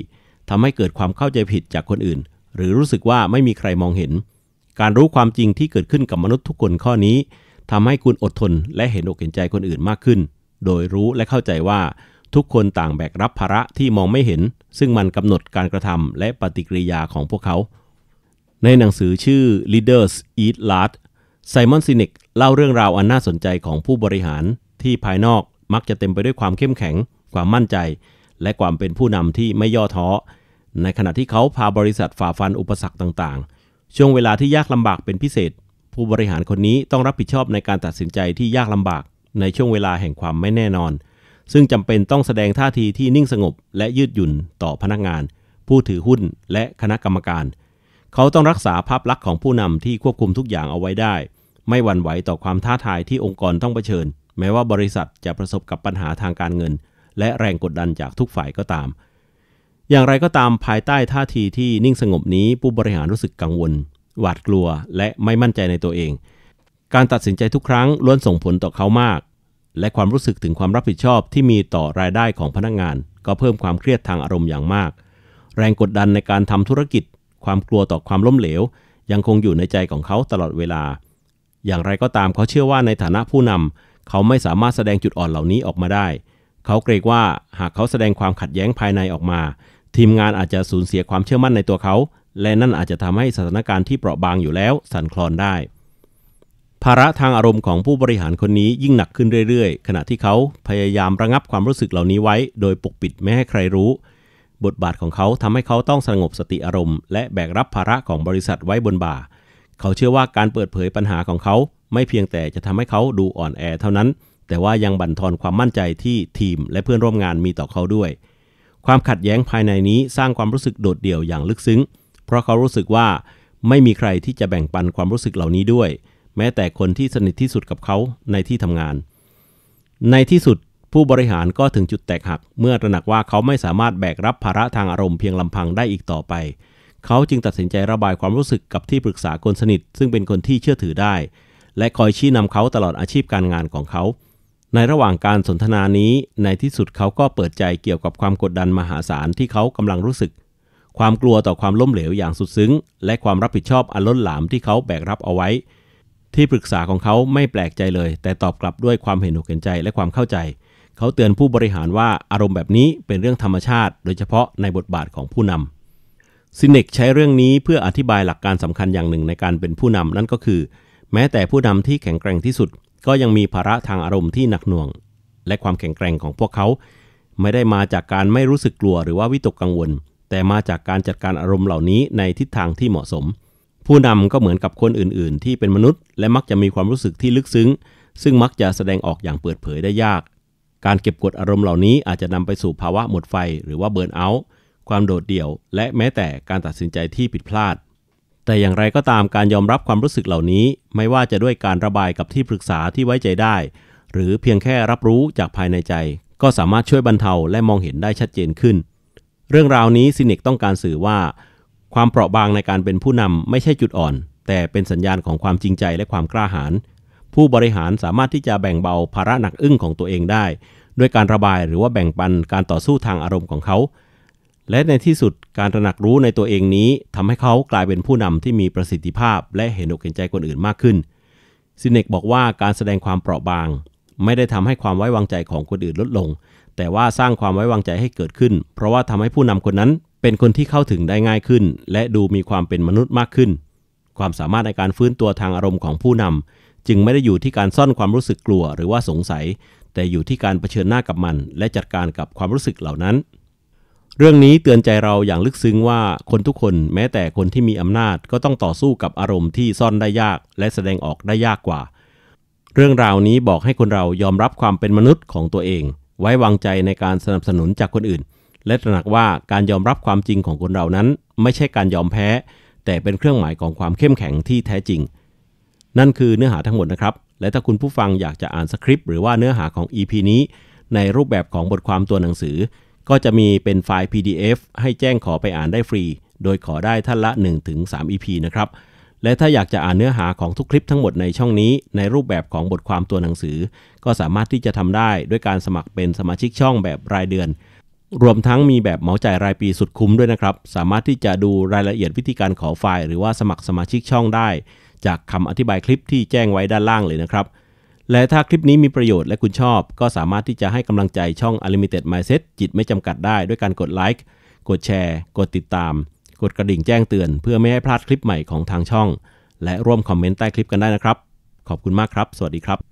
ทำให้เกิดความเข้าใจผิดจากคนอื่น หรือรู้สึกว่าไม่มีใครมองเห็น การรู้ความจริงที่เกิดขึ้นกับมนุษย์ทุกคนข้อนี้ ทำให้คุณอดทนและเห็นอกเห็นใจคนอื่นมากขึ้น โดยรู้และเข้าใจว่า ทุกคนต่างแบกรับภาระที่มองไม่เห็น ซึ่งมันกำหนดการกระทำและปฏิกิริยาของพวกเขาในหนังสือชื่อ Leaders Eat Last ไซมอนซินิกเล่าเรื่องราวอันน่าสนใจของผู้บริหาร ที่ภายนอกมักจะเต็มไปด้วยความเข้มแข็ง ความมั่นใจ และความเป็นผู้นำที่ไม่ย่อท้อ ในขณะที่เขาพาบริษัทฝ่าฟันอุปสรรคต่างๆ ช่วงเวลาที่ยากลำบากเป็นพิเศษ ผู้บริหารคนนี้ต้องรับผิดชอบในการตัดสินใจที่ยากลำบาก ในช่วงเวลาแห่งความไม่แน่นอน ซึ่งจำเป็นต้องแสดงท่าทีที่นิ่งสงบ และยืดหยุ่นต่อพนักงาน ผู้ถือหุ้น และคณะกรรมการเเขาต้องรักษาภาพลักษณ์ของผู้นำที่ควบคุมทุกอย่างเอาไว้ได้ ไม่หวั่นไหวต่อความท้าทายที่องค์กรต้องเผชิญ แม้ว่าบริษัทจะประสบกับปัญหาทางการเงิน และแรงกดดันจากทุกฝ่ายก็ตาม อย่างไรก็ตามภายใต้ท่าทีที่นิ่งสงบนี้ผู้บริหารรู้สึกกังวล หวาดกลัวและไม่มั่นใจในตัวเอง การตัดสินใจทุกครั้ง ล้วนส่งผลต่อเขามาก และความรู้สึกถึงความรับผิดชอบที่มีต่อรายได้ของพนักงงาน ก็เพิ่มความเครียดทางอารมณ์อย่างมาก แรงกดดันในการทำธุรกิจความกลัวต่อความล้มเหลว ยังคงอยู่ในใจของเขาตลอดเวลา อย่างไรก็ตาม เขาเชื่อว่าในฐานะผู้นำเขาไม่สามารถแสดงจุดอ่อนเหล่านี้ออกมาได้ เขาเกรงว่าหากเขาแสดงความขัดแย้งภายในออกมา ทีมงานอาจจะสูญเสียความเชื่อมั่นในตัวเขา และนั่นอาจจะทำให้สถานการณ์ที่เปราะบางอยู่แล้ว สั่นคลอนได้ ภาระทางอารมณ์ของผู้บริหารคนนี้ยิ่งหนักขึ้นเรื่อย ๆ ขณะที่เขาพยายามระงับความรู้สึกเหล่านี้ไว้ โดยปกปิดไม่ให้ใครรู้บทบาทของเขา ทำให้เขาต้องสงบสติอารมณ์และแบกรับภาระของบริษัทไว้บนบ่า เขาเชื่อว่าการเปิดเผยปัญหาของเขา ไม่เพียงแต่จะทำให้เขาดูอ่อนแอเท่านั้น แต่ว่ายังบั่นทอนความมั่นใจที่ทีมและเพื่อนร่วมงานมีต่อเขาด้วย ความขัดแย้งภายในนี้ สร้างความรู้สึกโดดเดี่ยวอย่างลึกซึ้งเพราะเขารู้สึกว่าไม่มีใครที่จะแบ่งปันความรู้สึกเหล่านี้ด้วย แม้แต่คนที่สนิทที่สุดกับเขาในที่ทำงาน ในที่สุดผู้บริหารก็ถึงจุดแตกหัก เมื่อตระหนักว่าเขาไม่สามารถแบกรับภาระทางอารมณ์เพียงลำพังได้อีกต่อไป เขาจึงตัดสินใจระบายความรู้สึกกับที่ปรึกษาคนสนิทซึ่งเป็นคนที่เชื่อถือได้ และคอยชี้นำเขาตลอดอาชีพการงานของเขา ในระหว่างการสนทนานี้ในที่สุดเขาก็เปิดใจเกี่ยวกับความกดดันมหาศาลที่เขากำลังรู้สึก ความกลัวต่อความล้มเหลวอย่างสุดซึ้ง และความรับผิดชอบอันล้นหลามที่เขาแบกรับเอาไว้ ที่ปรึกษาของเขาไม่แปลกใจเลย แต่ตอบกลับด้วยความเห็นอกเห็นใจและความเข้าใจเขาเตือนผู้บริหารว่าอารมณ์แบบนี้เป็นเรื่องธรรมชาติ โดยเฉพาะในบทบาทของผู้นำ ซินเนกใช้เรื่องนี้เพื่ออธิบายหลักการสำคัญอย่างหนึ่งในการเป็นผู้นำ นั่นก็คือ แม้แต่ผู้นำที่แข็งแกร่งที่สุด ก็ยังมีภาระทางอารมณ์ที่หนักหน่วง และความแข็งแกร่งของพวกเขา ไม่ได้มาจากการไม่รู้สึกกลัวหรือว่าวิตกกังวล แต่มาจากการจัดการอารมณ์เหล่านี้ในทิศทางที่เหมาะสม ผู้นำก็เหมือนกับคนอื่น ๆ ที่เป็นมนุษย์ และมักจะมีความรู้สึกที่ลึกซึ้ง ซึ่งมักจะแสดงออกอย่างเปิดเผยได้ยากการเก็บกดอารมณ์เหล่านี้อาจจะนำไปสู่ภาวะหมดไฟหรือว่าเบิร์นเอาท์ความโดดเดี่ยว และแม้แต่การตัดสินใจที่ผิดพลาด แต่อย่างไรก็ตามการยอมรับความรู้สึกเหล่านี้ ไม่ว่าจะด้วยการระบายกับที่ปรึกษาที่ไว้ใจได้ หรือเพียงแค่รับรู้จากภายในใจ ก็สามารถช่วยบรรเทาและมองเห็นได้ชัดเจนขึ้น เรื่องราวนี้ซินิกต้องการสื่อว่า ความเปราะบางในการเป็นผู้นำไม่ใช่จุดอ่อน แต่เป็นสัญญาณของความจริงใจและความกล้าหาญผู้บริหารสามารถที่จะแบ่งเบาภาระหนักอึ้งของตัวเองได้ด้วยการระบายหรือว่าแบ่งปันการต่อสู้ทางอารมณ์ของเขา และในที่สุดการตระหนักรู้ในตัวเองนี้ ทำให้เขากลายเป็นผู้นำที่มีประสิทธิภาพและเห็นอกเห็นใจคนอื่นมากขึ้น ซินเนกบอกว่าการแสดงความเปราะบาง ไม่ได้ทำให้ความไว้วางใจของคนอื่นลดลง แต่ว่าสร้างความไว้วางใจให้เกิดขึ้น เพราะว่าทำให้ผู้นำคนนั้นเป็นคนที่เข้าถึงได้ง่ายขึ้น และดูมีความเป็นมนุษย์มากขึ้น ความสามารถในการฟื้นตัวทางอารมณ์ของผู้นำจึงไม่ได้อยู่ที่การซ่อนความรู้สึกกลัวหรือว่าสงสัย แต่อยู่ที่การเผชิญหน้ากับมัน และจัดการกับความรู้สึกเหล่านั้น เรื่องนี้เตือนใจเราอย่างลึกซึ้งว่าคนทุกคนแม้แต่คนที่มีอำนาจก็ต้องต่อสู้กับอารมณ์ที่ซ่อนได้ยากและแสดงออกได้ยากกว่า เรื่องราวนี้บอกให้คนเรายอมรับความเป็นมนุษย์ของตัวเอง ไว้วางใจในการสนับสนุนจากคนอื่น และตระหนักว่าการยอมรับความจริงของคนเรานั้น ไม่ใช่การยอมแพ้ แต่เป็นเครื่องหมายของความเข้มแข็งที่แท้จริงนั่นคือเนื้อหาทั้งหมดนะครับ และถ้าคุณผู้ฟังอยากจะอ่านสคริปต์หรือว่าเนื้อหาของ EP นี้ ในรูปแบบของบทความตัวหนังสือ ก็จะมีเป็นไฟล์ PDF ให้แจ้งขอไปอ่านได้ฟรี โดยขอได้ท่านละ1-3 EP นะครับ และถ้าอยากจะอ่านเนื้อหาของทุกคลิปทั้งหมดในช่องนี้ ในรูปแบบของบทความตัวหนังสือ ก็สามารถที่จะทำได้ด้วยการสมัครเป็นสมาชิกช่องแบบรายเดือน รวมทั้งมีแบบเหมาจ่ายรายปีสุดคุ้มด้วยนะครับ สามารถที่จะดูรายละเอียดวิธีการขอไฟล์หรือว่าสมัครสมาชิกช่องได้จากคำอธิบายคลิปที่แจ้งไว้ด้านล่างเลยนะครับ และถ้าคลิปนี้มีประโยชน์และคุณชอบ ก็สามารถที่จะให้กำลังใจช่อง Unlimited Mindset จิตไม่จำกัดได้ด้วยการกดไลค์ กดแชร์ กดติดตาม กดกระดิ่งแจ้งเตือนเพื่อไม่ให้พลาดคลิปใหม่ของทางช่อง และร่วมคอมเมนต์ใต้คลิปกันได้นะครับ ขอบคุณมากครับ สวัสดีครับ